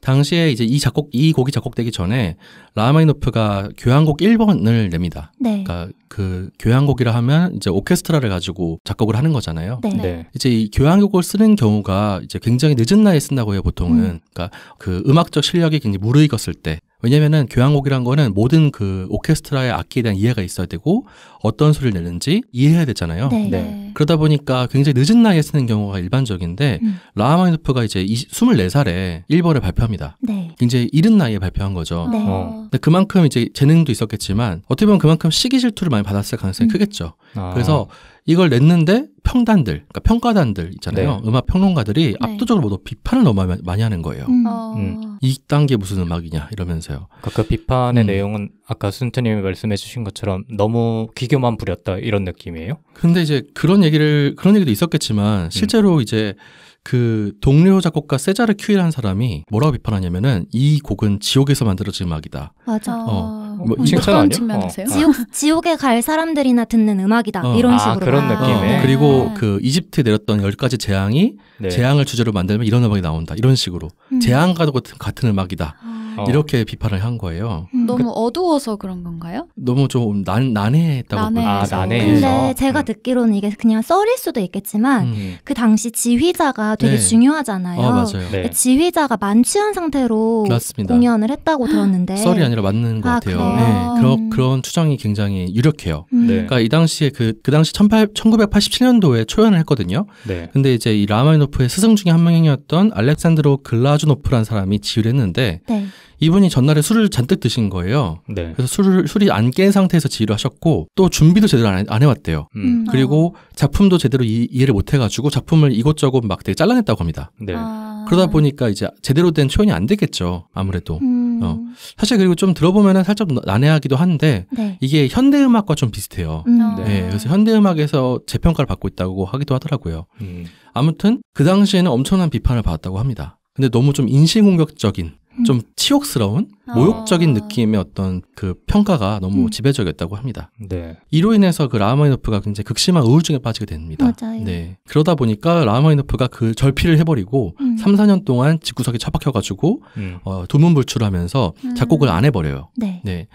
Speaker 1: 당시에 이제 이 작곡 이 곡이 작곡되기 전에 라마이노프가 교향곡 1번을 냅니다. 네. 그러니까 그 교향곡이라 하면 이제 오케스트라를 가지고 작곡을 하는 거잖아요. 네. 네. 이제 이 교향곡을 쓰는 경우가 이제 굉장히 늦은 나이에 쓴다고 해요, 보통은. 음. 그러니까 그 음악적 실력이 굉장히 무르익었을 때 왜냐면은 교향곡이란 거는 모든 그 오케스트라의 악기에 대한 이해가 있어야 되고 어떤 소리를 내는지 이해해야 되잖아요. 네. 네. 그러다 보니까 굉장히 늦은 나이에 쓰는 경우가 일반적인데 음. 라하마니노프가 이제 20, 24살에 1번을 발표합니다. 네. 굉장히 이른 나이에 발표한 거죠. 네. 어. 어. 근데 그만큼 이제 재능도 있었겠지만 어떻게 보면 그만큼 시기 질투를 많이 받았을 가능성이 음. 크겠죠. 아. 그래서 이걸 냈는데 평단들, 그러니까 평가단들 있잖아요. 네. 음악 평론가들이 네. 압도적으로 뭐 비판을 너무 많이 하는 거예요. 음. 음. 음.
Speaker 2: 이단계 무슨 음악이냐 이러면서요. 그까그 비판의 음. 내용은 아까 순태님이 말씀해주신 것처럼 너무 기교만 부렸다 이런 느낌이에요. 근데 이제 그런 얘기를
Speaker 1: 그런 얘기도 있었겠지만 음. 실제로 이제 그 동료 작곡가 세자르 큐이라는 사람이 뭐라고 비판하냐면은 이 곡은 지옥에서 만들어진 음악이다.
Speaker 4: 맞아. 어, 뭐 어, 칭찬 아니요? 어. 지옥 지옥에 갈 사람들이나 듣는 음악이다 어. 이런 아, 식으로. 아, 그런 느낌 어. 네. 그리고
Speaker 1: 그 이집트 내렸던 열 가지 재앙이 네. 재앙을 주제로 만들면 이런 음악이 나온다 이런 식으로 음. 재앙과 같은, 같은 음악이다. 아. 어. 이렇게 비판을 한 거예요.
Speaker 4: 음. 그 너무 어두워서 그런 건가요?
Speaker 1: 너무 좀 난, 난해했다고 볼까요? 아, 난해해서. 근데
Speaker 4: 제가 음. 듣기로는 이게 그냥 썰일 수도 있겠지만 음. 그 당시 지휘자가 되게 네. 중요하잖아요. 아, 맞아요. 네. 그 지휘자가 만취한 상태로 맞습니다. 공연을 했다고 들었는데 썰이 아니라
Speaker 1: 맞는 것 아, 같아요. 아. 네, 그런 그런 추정이 굉장히 유력해요. 음. 네. 그러니까 이 당시에 그, 그 당시 18, 1987년도에 초연을 했거든요. 네. 근데 이제 이 라마이노프의 스승 중에 한 명이었던 알렉산드로 글라주노프라는 사람이 지휘를 했는데 네. 이분이 전날에 술을 잔뜩 드신 거예요. 네. 그래서 술을 술이 안 깬 상태에서 지휘를 하셨고 또 준비도 제대로 안, 안 해왔대요. 음. 음. 그리고 아. 작품도 제대로 이, 이해를 못 해가지고 작품을 이것저것 막 되게 잘라냈다고 합니다.
Speaker 2: 네. 아.
Speaker 1: 그러다 보니까 이제 제대로 된 초연이 안 되겠죠. 아무래도. 음. 음. 어. 사실 그리고 좀 들어보면은 살짝 난해하기도 한데 네. 이게 현대 음악과 좀 비슷해요. 음. 네. 네. 그래서 현대 음악에서 재평가를 받고 있다고 하기도 하더라고요. 음. 아무튼 그 당시에는 엄청난 비판을 받았다고 합니다. 근데 너무 좀 인신공격적인 음. 좀 치욕스러운 아. 모욕적인 어... 느낌의 어떤 그 평가가 너무 음. 지배적이었다고 합니다. 네. 이로 인해서 그 라마이노프가 굉장히 극심한 우울증에 빠지게 됩니다. 맞아요. 네. 그러다 보니까 라마이노프가 그 절필을 해버리고 음. 3, 4년 동안 집구석에 처박혀가지고 음. 어, 도문불출하면서 음. 작곡을 안 해버려요. 네. 네.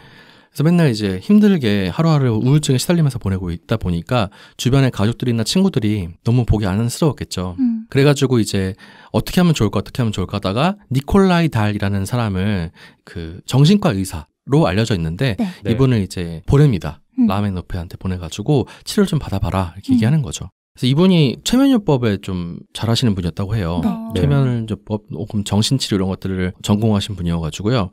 Speaker 1: 그래서 맨날 이제 힘들게 하루하루 우울증에 시달리면서 보내고 있다 보니까 주변의 가족들이나 친구들이 너무 보기 안쓰러웠겠죠. 음. 그래가지고 이제 어떻게 하면 좋을까 어떻게 하면 좋을까 하다가 니콜라이 달이라는 사람을 그 정신과 의사로 알려져 있는데 네. 네. 이분을 이제 보냅니다. 음. 라멘노페한테 보내가지고 치료를 좀 받아봐라 이렇게 음. 얘기하는 거죠. 그래서 이분이 최면요법에 좀 잘하시는 분이었다고 해요. 네. 최면요법, 혹은 뭐 정신치료 이런 것들을 전공하신 분이어가지고요.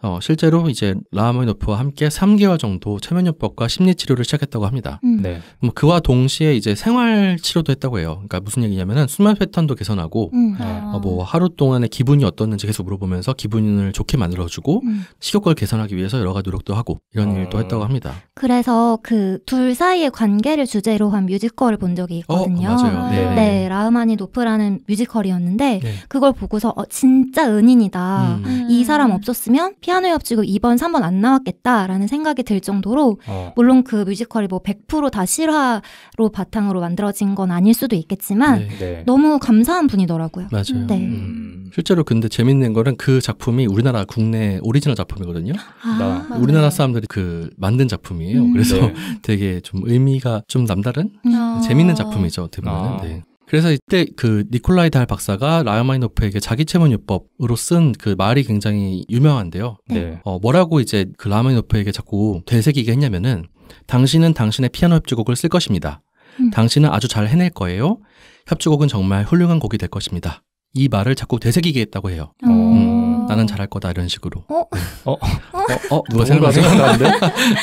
Speaker 1: 어, 실제로 이제 라하모니노프와 함께 3개월 정도 체면요법과 심리치료를 시작했다고 합니다. 음. 네. 뭐 그와 동시에 이제 생활치료도 했다고 해요. 그러니까 무슨 얘기냐면은 수면 패턴도 개선하고 음. 네. 아. 어, 뭐 하루 동안의 기분이 어떻는지 계속 물어보면서 기분을 좋게 만들어주고 음. 식욕을 개선하기 위해서 여러 가지 노력도 하고 이런 아. 일도 했다고 합니다.
Speaker 4: 그래서 그 둘 사이의 관계를 주제로 한 뮤지컬을 본 적이 어, 있거든요. 어, 맞아요. 아. 네. 네 라흐마니노프라는 뮤지컬이었는데 네. 그걸 보고서 어, 진짜 은인이다. 음. 이 사람 없었으면 피아노 협주곡 2번, 3번 안 나왔겠다라는 생각이 들 정도로 어. 물론 그 뮤지컬이 뭐 100%다 실화로 바탕으로 만들어진 건 아닐 수도 있겠지만 네, 네. 너무 감사한 분이더라고요. 맞아요. 네. 음. 음.
Speaker 1: 실제로 근데 재밌는 거는 그 작품이 우리나라 국내 오리지널 작품이거든요. 아, 우리나라 사람들이 그 만든 작품이에요. 음. 그래서 네. 되게 좀 의미가 좀 남다른 아. 재밌는 작품이죠. 대부분. 보 아. 네. 그래서 이때 그 니콜라이 달 박사가 라흐마니노프에게 자기체문요법으로 쓴 그 말이 굉장히 유명한데요. 네. 네. 어, 뭐라고 이제 그 라흐마니노프에게 자꾸 되새기게 했냐면은 당신은 당신의 피아노 협주곡을 쓸 것입니다. 음. 당신은 아주 잘 해낼 거예요. 협주곡은 정말 훌륭한 곡이 될 것입니다. 이 말을 자꾸 되새기게 했다고 해요. 음. 어. 나는 잘할 거다 이런 식으로. 어? 어? 어? 어? 어? 누가 생각하세요?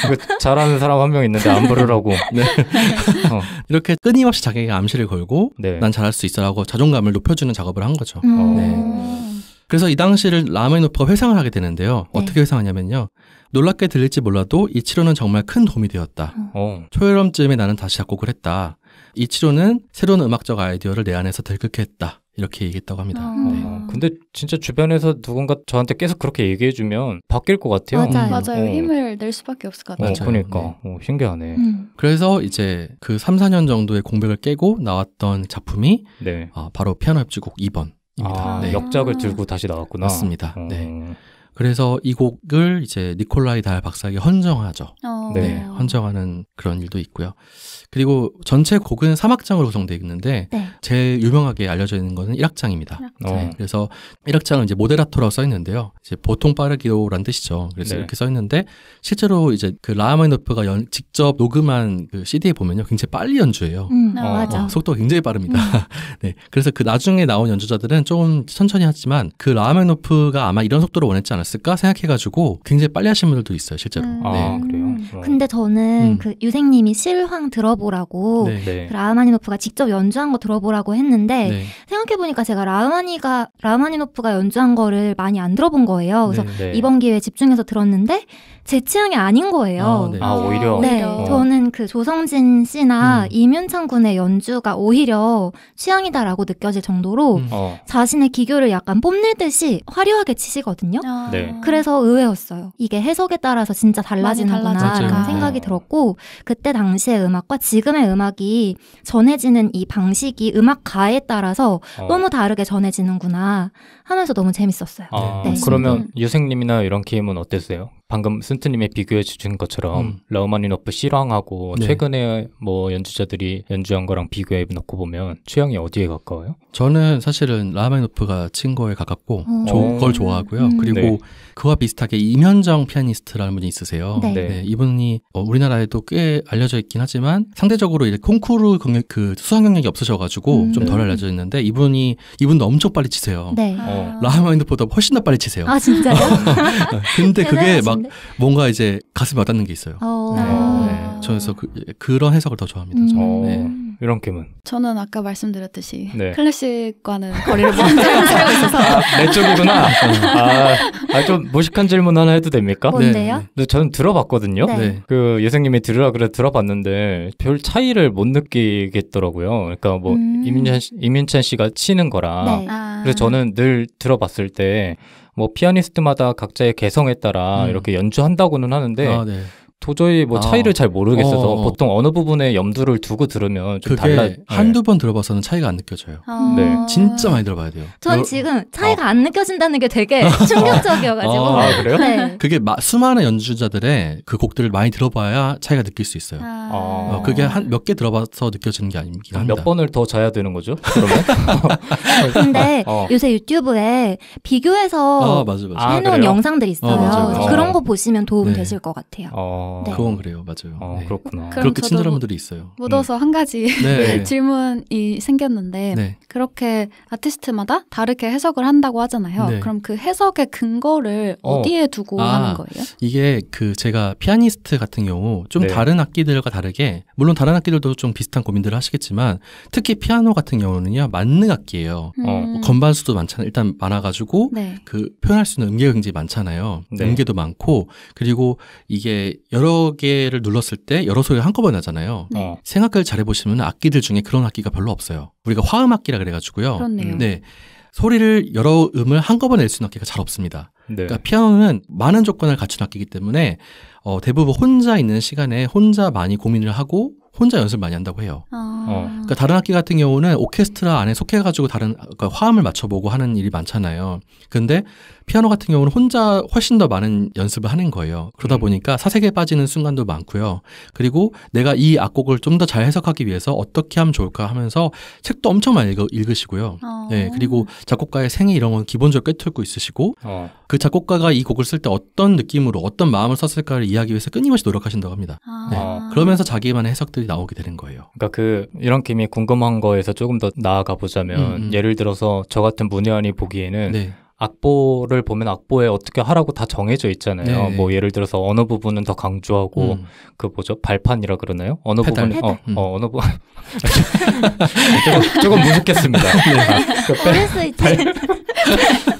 Speaker 1: 그 잘하는 사람 한 명 있는데 안 부르라고. 네. 어. 이렇게 끊임없이 자기에게 암시를 걸고 네. 난 잘할 수 있어라고 자존감을 높여주는 작업을 한 거죠.
Speaker 2: 음. 네.
Speaker 1: 그래서 이 당시를 라메노프가 회상을 하게 되는데요. 네. 어떻게 회상하냐면요. 놀랍게 들릴지 몰라도 이 치료는 정말 큰 도움이 되었다. 음. 어. 초여름쯤에 나는 다시 작곡을 했다. 이 치료는
Speaker 2: 새로운 음악적 아이디어를 내 안에서 들끓 했다. 이렇게 얘기했다고 합니다. 아. 네. 어, 근데 진짜 주변에서 누군가 저한테 계속 그렇게 얘기해주면 바뀔 것 같아요. 맞아요, 음. 맞아요. 어.
Speaker 3: 힘을 낼 수밖에 없을 것 어,
Speaker 2: 같아요. 어, 그러니까 네. 어, 신기하네. 음. 그래서 이제 그 3, 4년 정도의 공백을 깨고
Speaker 1: 나왔던 작품이 네. 아, 바로 피아노 협주곡 2번입니다. 아, 네. 역작을 들고 다시 나왔구나. 맞습니다. 네. 그래서 이 곡을 이제 니콜라이 달 박사에게 헌정하죠. 어. 네, 네 헌정하는 그런 일도 있고요. 그리고 전체 곡은 3악장으로 구성되어 있는데 네. 제일 유명하게 알려져 있는 것은 1악장입니다. 1악장. 어. 그래서 1악장은 이제 모데라토라고 써 있는데요. 이제 보통 빠르기로란 뜻이죠. 그래서 네. 이렇게 써 있는데 실제로 이제 그 라마니노프가 직접 녹음한 그 CD에 보면요. 굉장히 빨리 연주해요. 음, 아, 어, 맞아. 어. 속도가 굉장히 빠릅니다. 음. 네. 그래서 그 나중에 나온 연주자들은 조금 천천히 하지만 그 라마니노프가 아마 이런 속도로 원했지 않았을까 않았을까 생각해가지고 굉장히 빨리 하신 분들도 있어요 실제로. 음. 아 네. 그래요?
Speaker 4: 어. 근데 저는 음. 그 유생님이 실황 들어보라고 네. 네. 그 라흐마니노프가 직접 연주한 거 들어보라고 했는데 생각해보니까 제가 라흐마니가 라흐마니노프가 연주한 거를 많이 안 들어본 거예요. 그래서 이번 기회에 집중해서 들었는데 제 취향이 아닌 거예요. 아, 네. 아 네. 오히려. 네, 오히려. 저는 그 조성진 씨나 음. 이윤창 군의 연주가 오히려 취향이다라고 느껴질 정도로 음. 어. 자신의 기교를 약간 뽐내듯이 화려하게 치시거든요. 아. 네. 그래서 의외였어요. 이게 해석에 따라서 진짜 달라지는구나 그런 생각이 들었고 그때 당시의 음악과 지금의 음악이 전해지는 이 방식이 음악가에 따라서 어. 너무 다르게 전해지는구나 하면서 너무 재밌었어요.
Speaker 2: 아, 네. 그러면 유생님이나 이런 게임은 어땠어요? 방금 순트님의 비교해 주신 것처럼 음. 라우마니노프 실황하고 네. 최근에 뭐 연주자들이 연주한 거랑 비교해 놓고 보면 취향이 어디에 가까워요?
Speaker 1: 저는 사실은 라우마니노프가 친 거에 가깝고 어. 좋은 걸 좋아하고요. 음. 그리고 네. 그와 비슷하게 임현정 피아니스트라는 분이 있으세요. 네. 네. 네. 이분이 어, 우리나라에도 꽤 알려져 있긴 하지만 상대적으로 이제 콩쿠르 경력, 그 수상 경력이 없으셔가지고 음. 좀덜 알려져 있는데 이분이 이분도 엄청 빨리 치세요. 네. 어. 아. 라하마인드보다 훨씬 더 빨리 치세요. 아 진짜요? 근데 그게 막 뭔가 이제 가슴에 와닿는 게 있어요.
Speaker 3: 어. 네.
Speaker 1: 네. 저에서 그, 그런 해석을 더 좋아합니다. 음. 이런 게임은
Speaker 3: 저는 아까 말씀드렸듯이 네. 클래식과는 거리를 먼저 세워 있어서 아, 내 쪽이구나.
Speaker 2: 아좀 아, 무식한 질문 하나 해도 됩니까? 뭔데요? 네. 네, 저는 들어봤거든요. 네. 네. 그 예생님이 들으라 그래 들어봤는데 별 차이를 못 느끼겠더라고요. 그러니까 뭐 음. 이민찬 씨, 이민찬 씨가 치는 거라 네. 아. 그래서 저는 늘 들어봤을 때 뭐 피아니스트마다 각자의 개성에 따라 음. 이렇게 연주한다고는 하는데 아, 네. 도저히 뭐 차이를 아. 잘 모르겠어서 어, 어. 보통 어느 부분에 염두를 두고 들으면 좀 그게 달라. 네. 한두 번 들어봐서는 차이가 안 느껴져요. 아. 네. 진짜 많이 들어봐야 돼요. 전
Speaker 4: 지금 차이가 어. 안 느껴진다는 게 되게 충격적이어가지고. 아, 그래요? 네.
Speaker 1: 그게 마- 수많은 연주자들의 그 곡들을 많이 들어봐야 차이가 느낄 수 있어요. 아. 아. 어, 그게 한 몇 개 들어봐서 느껴지는 게 아닙니다. 아, 몇 번을
Speaker 2: 더 자야 되는 거죠? 그러면? 근데 어.
Speaker 4: 요새 유튜브에 비교해서
Speaker 1: 아 맞아 맞아. 해놓은 그영상들 있어요. 어, 맞아맞아 그런 거 보시면 도움 네. 되실 것 같아요. 어. 네. 그건 그래요, 맞아요. 어, 네. 그렇구나. 그렇게 친절한 분들이 있어요. 묻어서
Speaker 3: 음. 한 가지 네. 질문이 생겼는데 네. 그렇게 아티스트마다 다르게 해석을 한다고 하잖아요. 네. 그럼 그 해석의 근거를 어. 디에 두고 아, 하는 거예요?
Speaker 1: 이게 그 제가 피아니스트 같은 경우 좀 네. 다른 악기들과 다르게 물론 다른 악기들도 좀 비슷한 고민들을 하시겠지만 특히 피아노 같은 경우는요 만능 악기예요. 음. 어, 뭐 건반 수도 많잖아요. 일단 많아가지고 그 표현할 수 있는 음계가 굉장히 많잖아요. 음계도 많고 그리고 이게 여러 개를 눌렀을 때 여러 소리가 한꺼번에 나잖아요. 네. 어. 생각을 잘 해보시면 악기들 중에 그런 악기가 별로 없어요. 우리가 화음 악기라 그래가지고요. 그렇네요. 네. 소리를 여러 음을 한꺼번에 낼 수 있는 악기가 잘 없습니다. 네. 그러니까 피아노는 많은 조건을 갖춘 악기이기 때문에 어, 대부분 혼자 있는 시간에 혼자 많이 고민을 하고 혼자 연습 많이 한다고 해요.
Speaker 2: 아. 어. 그러니까
Speaker 1: 다른 악기 같은 경우는 오케스트라 안에 속해가지고 다른 그러니까 화음을 맞춰보고 하는 일이 많잖아요. 근데 피아노 같은 경우는 혼자 훨씬 더 많은 연습을 하는 거예요. 그러다 음. 보니까 사색에 빠지는 순간도 많고요. 그리고 내가 이 악곡을 좀 더 잘 해석하기 위해서 어떻게 하면 좋을까 하면서 책도 엄청 많이 읽으, 시고요 어. 네, 그리고 작곡가의 생애 이런 건 기본적으로 꿰뚫고 있으시고 어. 그 작곡가가 이 곡을 쓸 때 어떤 느낌으로 어떤 마음을 썼을까를 이해하기 위해서 끊임없이 노력하신다고
Speaker 2: 합니다. 아. 네, 어. 그러면서 자기만의 해석들이 나오게 되는 거예요. 그러니까 그 이런 김이 궁금한 거에서 조금 더 나아가 보자면 음, 음. 예를 들어서 저 같은 문외한이 보기에는 네. 악보를 보면 악보에 어떻게 하라고 다 정해져 있잖아요. 네. 뭐 예를 들어서 어느 부분은 더 강조하고 음. 그 뭐죠 발판이라 그러나요? 어느 페달. 부분 어, 어, 음. 어 어느 부분 조금, 조금 무섭겠습니다. 네. 아, 그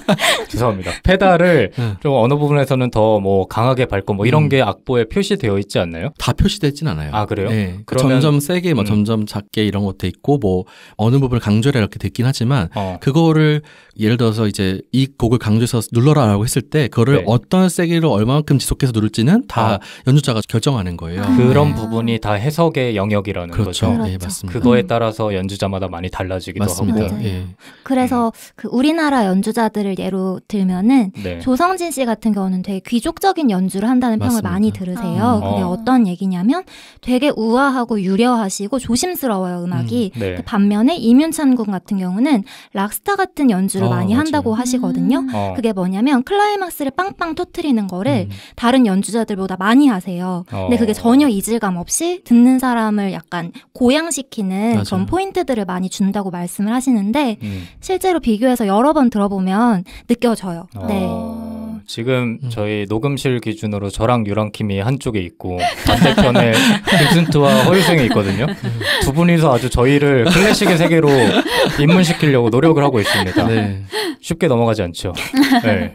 Speaker 2: 죄송합니다. 페달을 음. 좀 어느 부분에서는 더 뭐 강하게 밟고 뭐 이런 음. 게 악보에 표시되어 있지 않나요? 다 표시되진 않아요. 아 그래요? 네. 그 그러면... 점점 세게 뭐 음. 점점 작게 이런 것도
Speaker 1: 있고 뭐 어느 부분을 강조해 이렇게 됐긴 하지만 어. 그거를 예를 들어서 이제 이 곡을 강조해서 눌러라라고 했을 때 그거를 네. 어떤 세기로 얼마만큼 지속해서 누를지는 다 아. 연주자가 결정하는
Speaker 2: 거예요. 아. 그런 네. 부분이 다 해석의 영역이라는 그렇죠. 거죠. 네, 맞습니다. 그거에 따라서 연주자마다 많이 달라지기도 맞습니다. 하고. 네. 예.
Speaker 4: 그래서 음. 그 우리나라 연주자들을 예로 들면은 네. 조성진 씨 같은 경우는 되게 귀족적인 연주를 한다는 맞습니다. 평을 많이 들으세요. 아. 근데 어. 떤 얘기냐면 되게 우아하고 유려하시고 조심스러워요 음악이. 음. 네. 반면에 이윤찬 군 같은 경우는 락스타 같은 연주를 어, 많이 맞아요. 한다고 하시거든요. 있거든요. 음. 어. 그게 뭐냐면 클라이막스를 빵빵 터트리는 거를 음. 다른 연주자들보다 많이 하세요. 어. 근데 그게 어. 전혀 이질감 없이 듣는 사람을 약간 고양시키는 맞아요. 그런 포인트들을 많이 준다고 말씀을 하시는데 음. 실제로 비교해서 여러 번 들어보면 느껴져요.
Speaker 2: 어. 네. 지금 음. 저희 녹음실 기준으로 저랑 유랑킴이 한쪽에 있고 반대편에 김순트와 허유승이 있거든요. 음. 두 분이서 아주 저희를 클래식의 세계로 입문시키려고 노력을 하고 있습니다. 네. 쉽게 넘어가지 않죠. 네.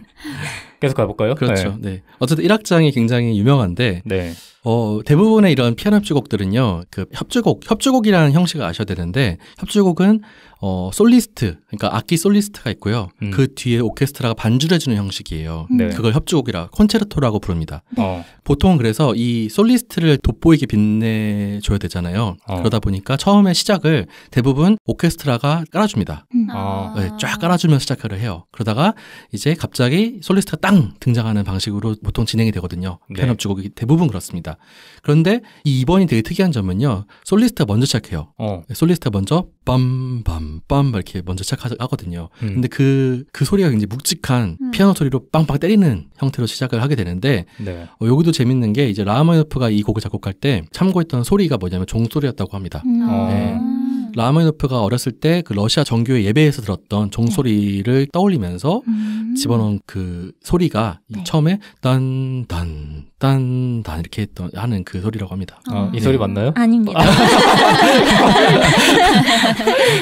Speaker 2: 계속 가볼까요? 그렇죠. 네. 네. 어쨌든 1악장이 굉장히 유명한데 네.
Speaker 1: 어, 대부분의 이런 피아노 협주곡들은요, 그 협주곡, 협주곡이라는 형식을 아셔야 되는데, 협주곡은, 어, 솔리스트, 그러니까 악기 솔리스트가 있고요. 음. 그 뒤에 오케스트라가 반주를 해주는 형식이에요. 음. 네. 그걸 협주곡이라, 콘체르토라고 부릅니다. 어. 보통 그래서 이 솔리스트를 돋보이게 빛내줘야 되잖아요. 어. 그러다 보니까 처음에 시작을 대부분 오케스트라가 깔아줍니다. 음. 아. 네, 쫙 깔아주면서 시작을 해요. 그러다가 이제 갑자기 솔리스트가 땅 등장하는 방식으로 보통 진행이 되거든요. 네. 피아노 협주곡이 대부분 그렇습니다. 있습니다. 그런데 이 2번이 되게 특이한 점은요. 솔리스트가 먼저 시작해요. 어. 솔리스트가 먼저 빰빰빰 이렇게 먼저 시작하거든요. 음. 근데 그, 그 소리가 굉장히 묵직한 음. 피아노 소리로 빵빵 때리는 형태로 시작을 하게 되는데 네. 어, 여기도 재밌는 게 이제 라마노프가 이이 곡을 작곡할 때 참고했던 소리가 뭐냐면 종소리였다고 합니다. 음. 아. 어. 네. 라마노프가 이 어렸을 때 그 러시아 정교회 예배에서 들었던 종소리를 떠올리면서 음. 음. 집어넣은 그 소리가 네. 처음에 딴, 딴, 딴, 딴 이렇게 했던, 하는
Speaker 2: 그 소리라고 합니다. 아, 아 이 네. 소리 맞나요? 아닙니다. 아.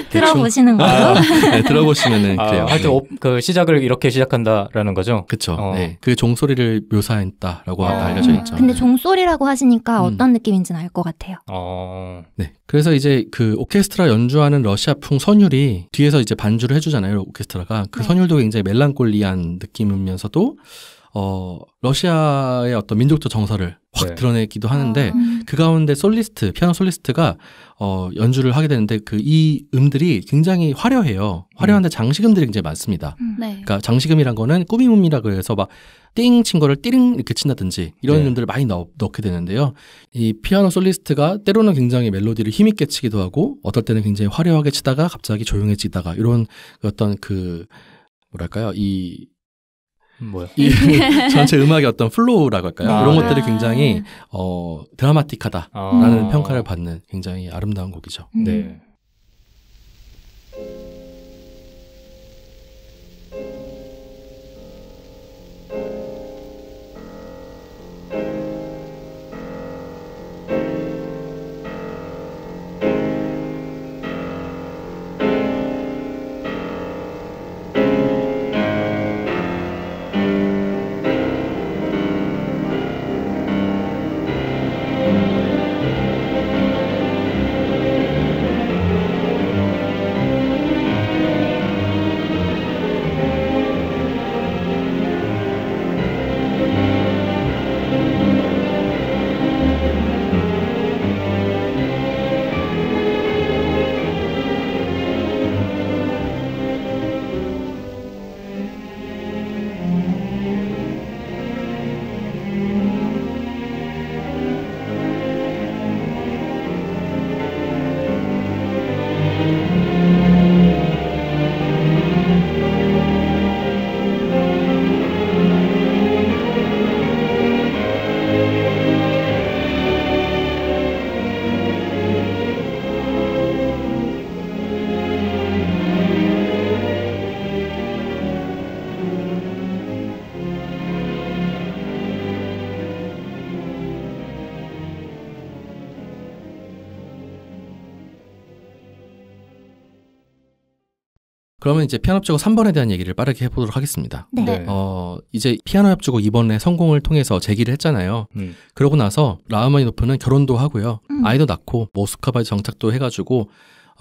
Speaker 2: 들어보시는 거로 아, 네, 들어보시면은 아, 그래요. 하여튼 네. 그 시작을 이렇게 시작한다라는 거죠? 그쵸. 어. 네. 그 종소리를 묘사했다라고 아. 알려져 있죠. 근데
Speaker 4: 네. 종소리라고 하시니까 음. 어떤 느낌인지는 알 것 같아요.
Speaker 1: 어. 네. 그래서 이제 그 오케스트라 연주하는 러시아풍 선율이 뒤에서 이제 반주를 해주잖아요. 오케스트라가. 그 네. 선율도 굉장히 멜랑꼴리 유리한 느낌이면서도 어, 러시아의 어떤 민족적 정서를 확 네. 드러내기도 하는데 아. 음. 그 가운데 솔리스트, 피아노 솔리스트가 어, 연주를 하게 되는데 그 이 음들이 굉장히 화려해요. 화려한데 음. 장식음들이 굉장히 많습니다. 음. 네. 그러니까 장식음이란 거는 꾸미음이라고 해서 막 띵 친 거를 띠링 이렇게 친다든지 이런 네. 음들을 많이 넣, 넣게 되는데요. 이 피아노 솔리스트가 때로는 굉장히 멜로디를 힘있게 치기도 하고 어떨 때는 굉장히 화려하게 치다가 갑자기 조용해지다가 이런 어떤 그 뭐랄까요 이 뭐야? 이 전체 음악의 어떤 플로우라고 할까요? 아, 이런 네. 것들이 굉장히 네. 어 드라마틱하다라는 아. 평가를 받는 굉장히 아름다운 곡이죠. 음. 네. 그러면 이제 피아노 협주곡 3번에 대한 얘기를 빠르게 해보도록 하겠습니다. 네. 네. 어, 이제 피아노 협주곡 2번의 성공을 통해서 재기를 했잖아요. 음. 그러고 나서 라흐마니노프는 결혼도 하고요. 음. 아이도 낳고 모스크바에 정착도 해가지고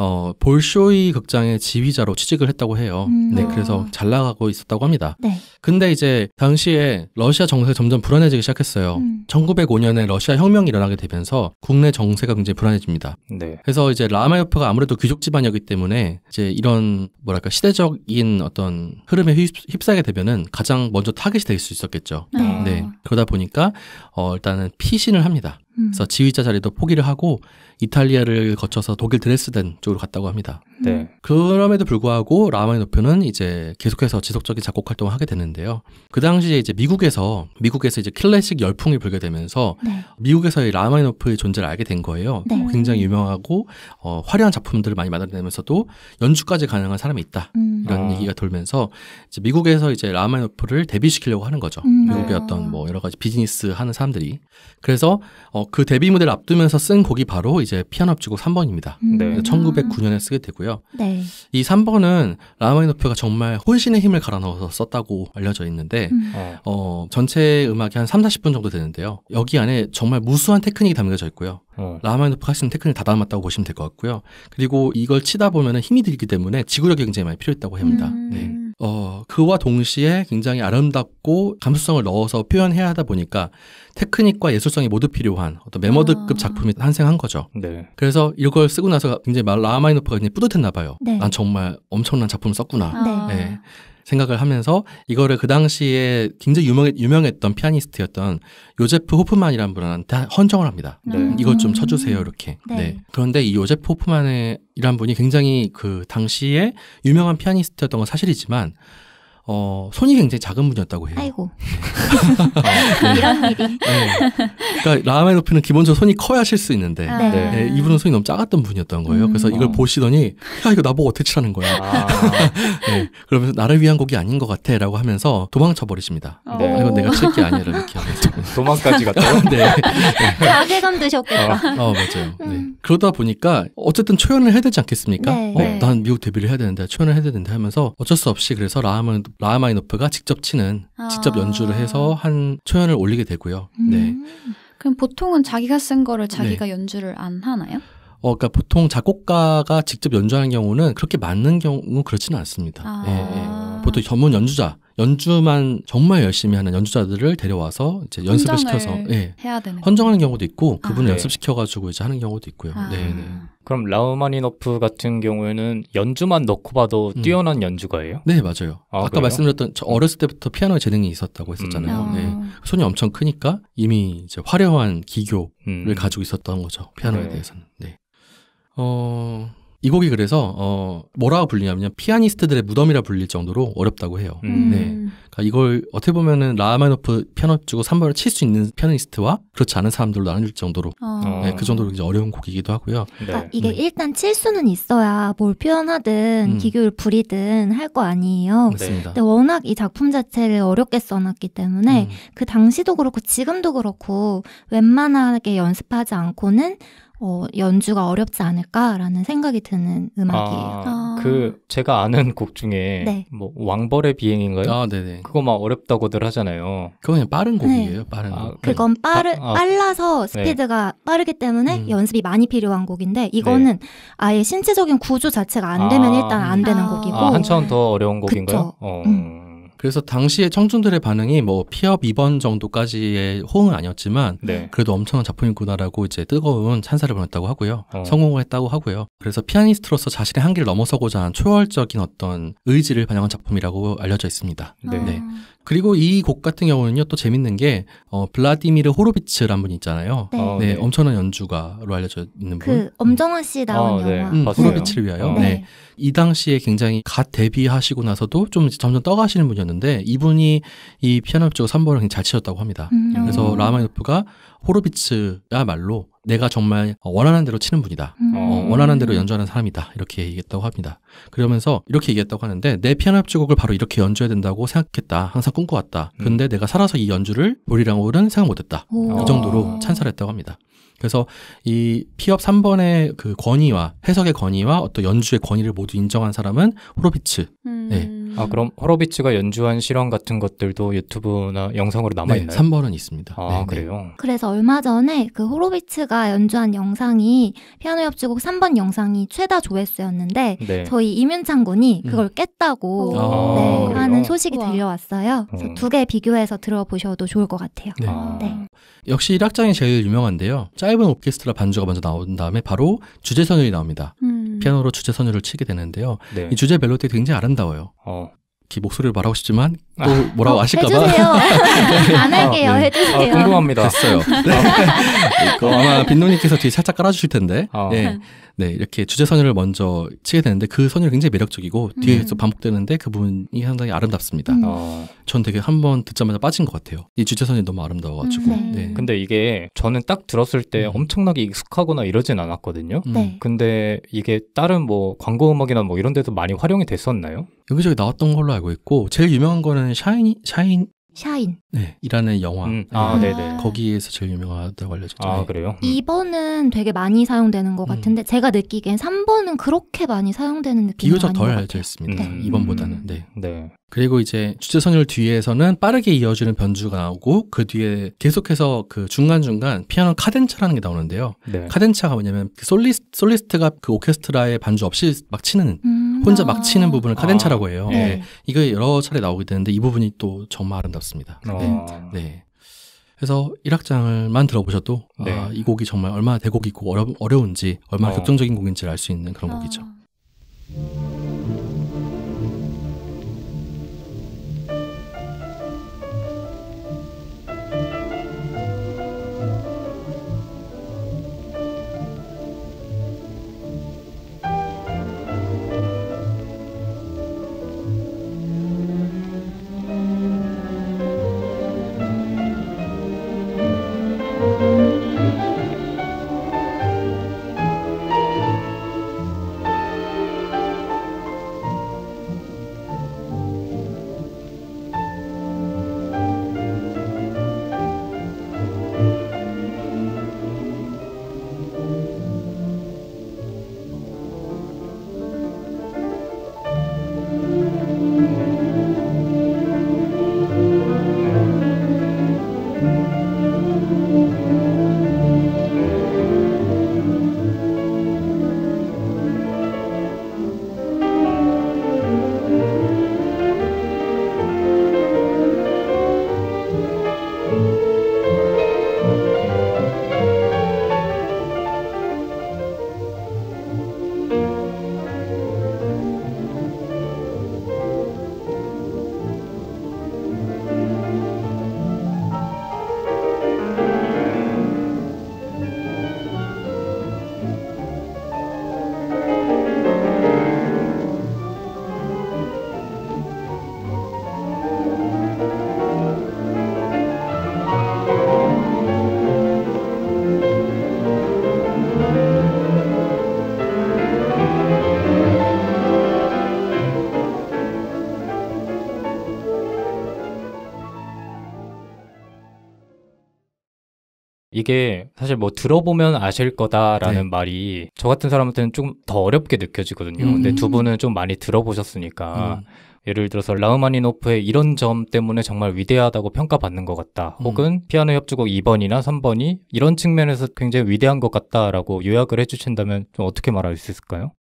Speaker 1: 어, 볼쇼이 극장의 지휘자로 취직을 했다고 해요. 음. 네, 그래서 잘 나가고 있었다고 합니다. 네. 근데 이제 당시에 러시아 정세가 점점 불안해지기 시작했어요. 음. 1905년에 러시아 혁명이 일어나게 되면서 국내 정세가 굉장히 불안해집니다. 네. 그래서 이제 라마요프가 아무래도 귀족 집안이었기 때문에 이제 이런 뭐랄까 시대적인 어떤 흐름에 휩, 싸게 되면은 가장 먼저 타겟이 될 수 있었겠죠. 네. 네. 그러다 보니까 어, 일단은 피신을 합니다. 그래서 음. 지휘자 자리도 포기를 하고 이탈리아를 거쳐서 독일 드레스덴 쪽으로 갔다고 합니다. 음. 네. 그럼에도 불구하고 라마이노프는 이제 계속해서 지속적인 작곡 활동을 하게 되는데요그 당시에 이제 미국에서 미국에서 이제 클래식 열풍이 불게 되면서 네. 미국에서의 라마이노프의 존재를 알게 된 거예요. 네. 굉장히 유명하고 어, 화려한 작품들을 많이 만들어내면서도 연주까지 가능한 사람이 있다 음. 이런 아. 얘기가 돌면서 이제 미국에서 이제 라마이노프를 데뷔시키려고 하는 거죠. 음. 미국의 어떤 아. 뭐 여러 가지 비즈니스 하는 사람들이 그래서 어, 그 데뷔 무대를 앞두면서 쓴 곡이 바로 이제 피아노 합주곡 3번입니다. 음. 네. 1909년에 쓰게 되고요. 네. 이 3번은 라마이노프가 정말 혼신의 힘을 갈아 넣어서 썼다고 알려져 있는데 음. 어, 어 전체 음악이 한 3, 40분 정도 되는데요. 여기 안에 정말 무수한 테크닉이 담겨져 있고요. 어. 라마이노프가하는 테크닉을 다 담았다고 보시면 될 것 같고요. 그리고 이걸 치다 보면 힘이 들기 때문에 지구력이 굉장히 많이 필요했다고 합니다. 음. 네. 어, 그와 동시에 굉장히 아름답고 감수성을 넣어서 표현해야 하다 보니까 테크닉과 예술성이 모두 필요한 어떤 메머드급 아. 작품이 탄생한 거죠. 네. 그래서 이걸 쓰고 나서 굉장히 라마이노프가 굉장히 뿌듯했나 봐요. 네. 난 정말 엄청난 작품을 썼구나. 아. 네. 생각을 하면서 이거를 그 당시에 굉장히 유명했, 유명했던 피아니스트였던 요제프 호프만이라는 분한테 헌정을 합니다. 네. 네. 이걸 좀 음. 쳐주세요 이렇게. 네. 네. 그런데 이 요제프 호프만의 이란 분이 굉장히 그 당시에 유명한 피아니스트였던 건 사실이지만 어, 손이 굉장히 작은 분이었다고 해요.
Speaker 4: 아이고. 네. 이런 일이. 네.
Speaker 1: 그니까 라마이노프는 기본적으로 손이 커야 칠수 있는데 아. 네, 네. 이분은 손이 너무 작았던 분이었던 거예요. 음. 그래서 이걸 어. 보시더니 야 이거 나보고 어떻게 치라는 거야. 아. 네. 그러면서 나를 위한 곡이 아닌 것 같아라고 하면서 도망쳐 버리십니다. 어. 아, 이건 내가 칠 게 아니라 이렇게
Speaker 2: 하면서. 도망까지 갔다고? 네. 자괴감
Speaker 4: 드셨겠다. 어, 어 맞아요. 네. 음.
Speaker 1: 네. 그러다 보니까 어쨌든 초연을 해야 되지 않겠습니까? 네. 어, 네. 난 미국 데뷔를 해야 되는데 초연을 해야 되는데 하면서 어쩔 수 없이 그래서 라하마, 라하마이노프가 직접 치는 아. 직접 연주를 해서 한 초연을 올리게 되고요.
Speaker 3: 네. 음. 네. 그럼 보통은 자기가 쓴 거를 자기가 네. 연주를 안 하나요?
Speaker 1: 어, 그러니까 보통 작곡가가 직접 연주하는 경우는 그렇게 맞는 경우 는 그렇지는 않습니다. 아. 예, 예. 보통 전문 연주자 연주만 정말 열심히 하는 연주자들을 데려와서 이제 연습을 시켜서 예. 해야 되는 헌정하는 경우도 있고
Speaker 2: 아. 그분을 네. 연습시켜가지고 이제
Speaker 1: 하는 경우도 있고요. 아. 네, 네.
Speaker 2: 그럼 라우마니노프 같은 경우에는 연주만 넣고 봐도 음. 뛰어난 연주가예요?
Speaker 1: 네 맞아요. 아, 까 말씀드렸던 저 어렸을 때부터 피아노 재능이 있었다고 했었잖아요. 음. 네. 아. 손이 엄청 크니까 이미 이제 화려한 기교를 음. 가지고 있었던 거죠 피아노에 네. 대해서는. 네. 어이 곡이 그래서 어 뭐라고 불리냐면 피아니스트들의 무덤이라 불릴 정도로 어렵다고 해요. 음. 네. 음. 그러니까 이걸 어떻게 보면은 라마노프 이 피아노 치고 3번을 칠 수 있는 피아니스트와 그렇지 않은 사람들로 나눌 정도로 어. 네, 그 아. 정도로 이제 어려운 곡이기도 하고요. 네. 그러니까 네. 이게 네.
Speaker 4: 일단 칠 수는 있어야 뭘 표현하든 음. 기교를 부리든 할 거 아니에요. 네. 맞습니다. 근데 워낙 이 작품 자체를 어렵게 써놨기 때문에 음. 그 당시도 그렇고 지금도 그렇고 웬만하게 연습하지 않고는 어, 연주가 어렵지 않을까라는 생각이 드는 음악이에요. 아, 그 아. 그
Speaker 2: 제가 아는 곡 중에 네. 뭐 왕벌의 비행인가요? 아, 네네. 그거 막 어렵다고들 하잖아요. 그건 그냥 빠른 네. 곡이에요. 네. 빠른. 아, 곡. 네. 그건 아, 빠르 아, 빨라서 스피드가
Speaker 4: 네. 빠르기 때문에 음. 연습이 많이 필요한 곡인데 이거는 네. 아예 신체적인 구조 자체가 안 되면 아. 일단 안 되는 곡이고 아, 한참
Speaker 1: 더 어려운 곡인가요? 어. 음. 그래서 당시에 청중들의 반응이 뭐 피업 2번 정도까지의 호응은 아니었지만 네. 그래도 엄청난 작품이구나라고 이제 뜨거운 찬사를 보냈다고 하고요. 어. 성공을 했다고 하고요. 그래서 피아니스트로서 자신의 한계를 넘어서고자 한 초월적인 어떤 의지를 반영한 작품이라고 알려져 있습니다. 네. 아. 네. 그리고 이 곡 같은 경우는요 또 재밌는 게 어, 블라디미르 호로비츠라는분 있잖아요. 네. 어, 아, 네. 네, 엄청난 연주가로 알려져 있는 그 분. 그
Speaker 4: 엄정화 씨 음. 나온 아, 네. 영화. 음, 호로비츠를
Speaker 1: 위하여. 네. 네. 이 당시에 굉장히 갓 데뷔하시고 나서도 좀 점점 떠가시는 분이었는데 이분이 이 피아노 쪽주곡 3번을 굉장히 잘 치셨다고 합니다. 음. 그래서 아. 라마노프가 호로비츠야말로 내가 정말 어, 원하는 대로 치는 분이다. 어, 음. 어, 원하는 대로 연주하는 사람이다. 이렇게 얘기했다고 합니다. 그러면서 이렇게 얘기했다고 하는데 내 피아노 합주곡을 바로 이렇게 연주해야 된다고 생각했다. 항상 꿈꿔왔다. 음. 근데 내가 살아서 이 연주를 볼이랑 올은 생각 못했다. 오. 이 정도로 찬사를 했다고 합니다. 그래서 이 피업 3번의 그 권위와 해석의 권위와 어떤 연주의 권위를
Speaker 2: 모두 인정한 사람은 호로비츠. 음. 네. 아 음. 그럼 호로비츠가 연주한 실험 같은 것들도 유튜브나 영상으로 남아 있나요? 네, 3번은 있습니다. 아 네네. 네. 그래요.
Speaker 4: 그래서 얼마 전에 그 호로비츠가 연주한 영상이 피아노 협주곡 3번 영상이 최다 조회수였는데 네. 저희 이윤창 군이 음. 그걸 음. 깼다고 네, 아, 네, 하는 소식이 우와. 들려왔어요. 그래서 어. 두개 비교해서 들어보셔도 좋을 것 같아요. 네. 아. 네.
Speaker 1: 역시 1악장이 제일 유명한데요. 짧은 오케스트라 반주가 먼저 나온 다음에 바로 주제 선율이 나옵니다. 음. 피아노로 주제 선율을 치게 되는데요. 네. 이 주제 멜로디 굉장히 아름다워요. 어. 목소리를 말하고 싶지만 또 아. 뭐라고 어, 하실까봐 네. 안 할게요 아, 네. 해주세요 아, 궁금합니다 됐어요 어, 아마 빈노님께서 뒤에 살짝 깔아주실 텐데 아. 네. 네 이렇게 주제 선율을 먼저 치게 되는데 그 선율이 굉장히 매력적이고 뒤에서 음. 반복되는데 그 부분이 상당히 아름답습니다 음. 아. 전 되게 한
Speaker 2: 번 듣자마자 빠진 것 같아요 이 주제 선율이 너무 아름다워가지고 음, 네. 근데 이게 저는 딱 들었을 때 음. 엄청나게 익숙하거나 이러진 않았거든요 음. 네. 근데 이게 다른 뭐 광고 음악이나 뭐 이런 데도 많이 활용이 됐었나요? 여기저기 나왔던 걸로 알고
Speaker 1: 있고 제일 유명한 거는 일단은 샤인 샤인 샤인. 네, 이라는 영화. 음. 네. 아, 네, 네. 거기에서 제일 유명하다고 알려졌죠아 네. 그래요? 음.
Speaker 4: 2번은 되게 많이 사용되는 것 음. 같은데 음. 제가 느끼기엔 3번은 그렇게 많이 사용되는
Speaker 2: 느낌이 비교적 덜 알려져
Speaker 1: 있습니다. 네. 2번보다는.
Speaker 2: 음. 네. 네.
Speaker 1: 그리고 이제 주제선율 뒤에서는 빠르게 이어지는 변주가 나오고 그 뒤에 계속해서 그 중간중간 피아노 카덴차라는 게 나오는데요. 네. 카덴차가 뭐냐면 그 솔리스, 솔리스트가 그 오케스트라의 반주 없이 막 치는 음. 혼자 막 치는 부분을 아. 카덴차라고 해요. 네. 네. 이거 여러 차례 나오게 되는데 이 부분이 또 정말 아름답습니다. 아. 네. 네. 그래서 1악장을만 들어보셔도 아, 네. 아, 이 곡이 정말 얼마나 대곡이고 어려, 어려운지 얼마나 어. 격정적인 곡인지를 알 수 있는 그런 아. 곡이죠.
Speaker 2: 이게 사실 뭐 들어보면 아실 거다라는 네. 말이 저 같은 사람한테는 좀 더 어렵게 느껴지거든요. 음. 근데 두 분은 좀 많이 들어보셨으니까 음. 예를 들어서 라흐마니노프의 이런 점 때문에 정말 위대하다고 평가받는 것 같다. 음. 혹은 피아노 협주곡 2번이나 3번이 이런 측면에서 굉장히 위대한 것 같다라고 요약을 해주신다면 좀 어떻게 말할 수 있을까요?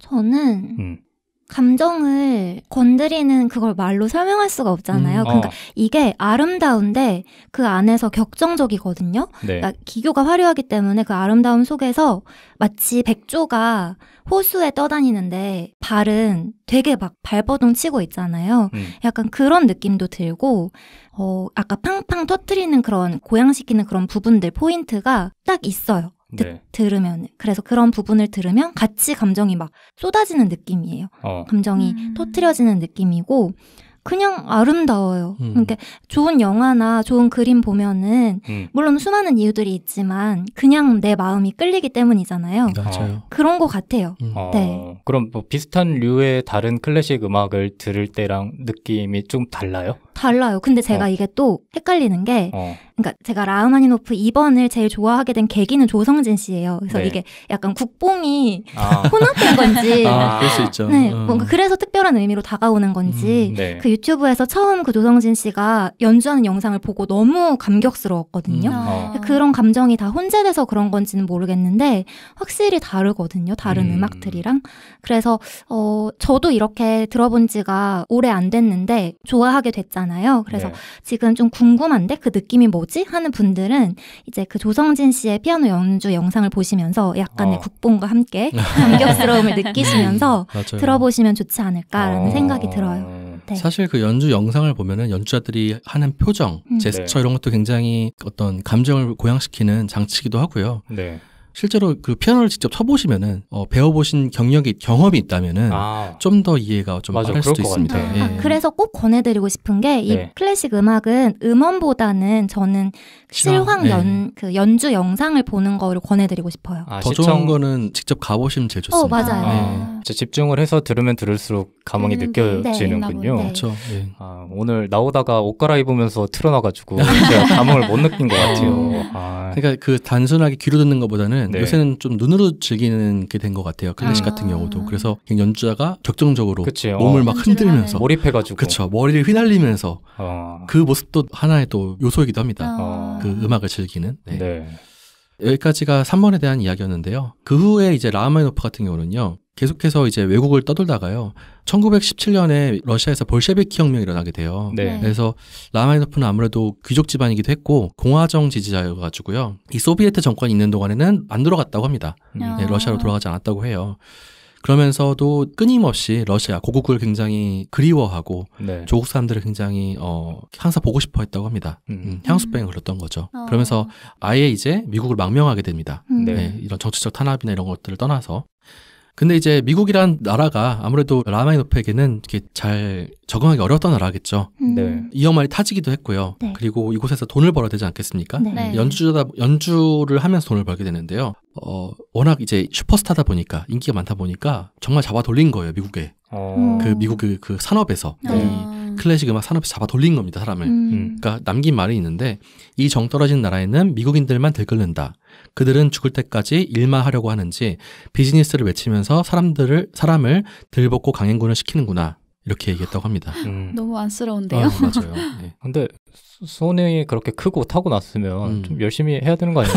Speaker 4: 저는 음. 감정을 건드리는 그걸 말로 설명할 수가 없잖아요. 음, 그러니까 아. 이게 아름다운데 그 안에서 격정적이거든요. 네. 그러니까 기교가 화려하기 때문에 그 아름다움 속에서 마치 백조가 호수에 떠다니는데 발은 되게 막 발버둥 치고 있잖아요. 음. 약간 그런 느낌도 들고 어 아까 팡팡 터트리는 그런 고양시키는 그런 부분들 포인트가 딱 있어요. 네. 들으면 그래서 그런 부분을 들으면 같이 감정이 막 쏟아지는 느낌이에요. 어. 감정이 음. 터트려지는 느낌이고 그냥 아름다워요. 음. 그러니까 좋은 영화나 좋은 그림 보면은 음. 물론 수많은 이유들이 있지만 그냥 내 마음이 끌리기 때문이잖아요. 맞아요. 그런 것 같아요. 음. 네. 어,
Speaker 2: 네. 그럼 뭐 비슷한 류의 다른 클래식 음악을 들을 때랑 느낌이 좀 달라요?
Speaker 4: 달라요. 근데 제가 어. 이게 또 헷갈리는 게, 어. 그러니까 제가 라흐마니노프 2번을 제일 좋아하게 된 계기는 조성진 씨예요. 그래서 네. 이게 약간 국뽕이 아. 혼합된
Speaker 2: 건지, 아, 아, 그럴 수
Speaker 4: 있죠. 네, 음. 뭔가 그래서 특별한 의미로 다가오는 건지, 음, 네. 그 유튜브에서 처음 그 조성진 씨가 연주하는 영상을 보고 너무 감격스러웠거든요. 음. 어. 그런 감정이 다 혼재돼서 그런 건지는 모르겠는데 확실히 다르거든요. 다른 음. 악들이랑 그래서 어, 저도 이렇게 들어본 지가 오래 안 됐는데 좋아하게 됐잖아요. 있잖아요. 그래서 네. 지금 좀 궁금한데 그 느낌이 뭐지? 하는 분들은 이제 그 조성진 씨의 피아노 연주 영상을 보시면서 약간의 어. 국뽕과 함께 감격스러움을 느끼시면서 음, 들어보시면 좋지 않을까라는 어. 생각이 들어요.
Speaker 1: 네. 사실 그 연주 영상을 보면은 연주자들이 하는 표정, 음. 제스처 네. 이런 것도 굉장히 어떤 감정을 고양시키는 장치기도 하고요. 네. 실제로 그 피아노를 직접 쳐보시면은 어, 배워보신 경력이 경험이 있다면은 아. 좀더 이해가 좀 맞아, 빠를 수도 있습니다. 예. 아, 그래서
Speaker 4: 꼭 권해드리고 싶은 게이 네. 클래식 음악은 음원보다는 저는
Speaker 1: 실황 네. 연,
Speaker 4: 네. 그 연주 영상을 보는 거를 권해드리고 싶어요. 아,
Speaker 2: 더 시청... 좋은 거는 직접 가보시면 제일 좋습니다. 어, 맞아요. 네. 아. 집중을 해서 들으면 들을수록 감흥이 음, 네. 느껴지는군요. 네, 그렇죠. 네. 아, 오늘 나오다가 옷 갈아입으면서 틀어놔가지고 제가 감흥을 못 느낀 것 같아요. 어. 아. 그러니까 그 단순하게
Speaker 1: 귀로 듣는 것보다는 네. 요새는 좀 눈으로 즐기는 게 된 것 같아요. 클래식 아. 같은 경우도. 그래서 연주자가 격정적으로 그치, 어. 몸을 막 흔들면서 몰입해가지고 그렇죠. 머리를 휘날리면서 어. 그 모습도 하나의 또 요소이기도 합니다. 아. 그 음악을 즐기는. 네. 네. 여기까지가 3번에 대한 이야기였는데요. 그 후에 이제 라마이노프 같은 경우는요. 계속해서 이제 외국을 떠돌다가요. 1917년에 러시아에서 볼셰비키 혁명이 일어나게 돼요. 네. 네. 그래서 라마니노프는 아무래도 귀족 집안이기도 했고 공화정 지지자여가지고요. 이 소비에트 정권이 있는 동안에는 안들어갔다고 합니다. 음. 네, 아. 러시아로 돌아가지 않았다고 해요. 그러면서도 끊임없이 러시아 고국을 굉장히 그리워하고 네. 조국 사람들을 굉장히 어 항상 보고 싶어 했다고 합니다. 음. 음, 향수병이 그랬던 거죠. 어. 그러면서 아예 이제 미국을 망명하게 됩니다. 음. 네. 네. 이런 정치적 탄압이나 이런 것들을 떠나서 근데 이제 미국이란 나라가 아무래도 라마이노프에게는 이렇게 잘 적응하기 어려웠던 나라겠죠. 음. 네. 이어말이 타지기도 했고요. 네. 그리고 이곳에서 돈을 벌어야 되지 않겠습니까? 네. 네. 연주다 연주를 하면서 돈을 벌게 되는데요. 어, 워낙 이제 슈퍼스타다 보니까 인기가 많다 보니까 정말 잡아 돌린 거예요, 미국에. 어. 음. 그 미국 그, 그 산업에서 아. 이 클래식 음악 산업에서 잡아 돌린 겁니다, 사람을. 음. 음. 그러니까 남긴 말이 있는데 이 정 떨어진 나라에는 미국인들만 들끓는다. 그들은 죽을 때까지 일만 하려고 하는지 비즈니스를 외치면서 사람들을 사람을
Speaker 2: 들볶고 강행군을 시키는구나 이렇게 얘기했다고 합니다. 음.
Speaker 3: 너무 안쓰러운데요. 아, 맞아요.
Speaker 2: 네. 근데 손이 그렇게 크고 타고났으면 음. 좀 열심히 해야 되는 거 아니야?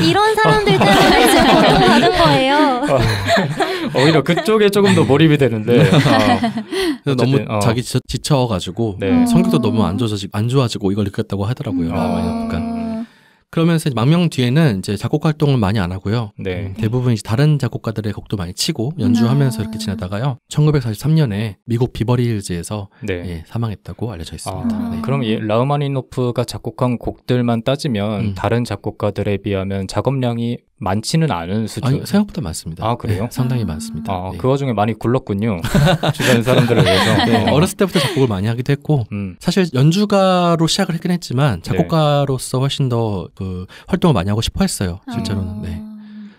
Speaker 2: 이런 사람들 때문에 지금 고통받은 거예요. 어, 오히려
Speaker 1: 그쪽에 조금 더 몰입이 되는데 어. 너무 어. 자기 지쳐, 지쳐가지고 네. 성격도 너무 안 좋아지고 안 좋아지고 이걸 느꼈다고 하더라고요. 음. 아, 아, 그러면서 망명 뒤에는 이제 작곡 활동을 많이 안 하고요. 네. 음, 대부분 이제 다른 작곡가들의 곡도 많이 치고 연주하면서
Speaker 2: 아. 이렇게 지내다가요. 1943년에 미국 비버리힐즈에서 네. 예, 사망했다고 알려져 있습니다. 아. 네. 그럼 이라우마니노프가 작곡한 곡들만 따지면 음. 다른 작곡가들에 비하면 작업량이 많지는 않은 수준. 아니, 생각보다 많습니다. 아 그래요? 네, 상당히 많습니다. 아, 네. 그 와중에 많이 굴렀군요. 주변 사람들에 의해서. 네, 네, 어렸을 때부터 작곡을 많이 하기도 했고 음.
Speaker 1: 사실 연주가로 시작을 했긴 했지만 네. 작곡가로서 훨씬 더 그 활동을 많이 하고 싶어 했어요. 실제로는. 아... 네.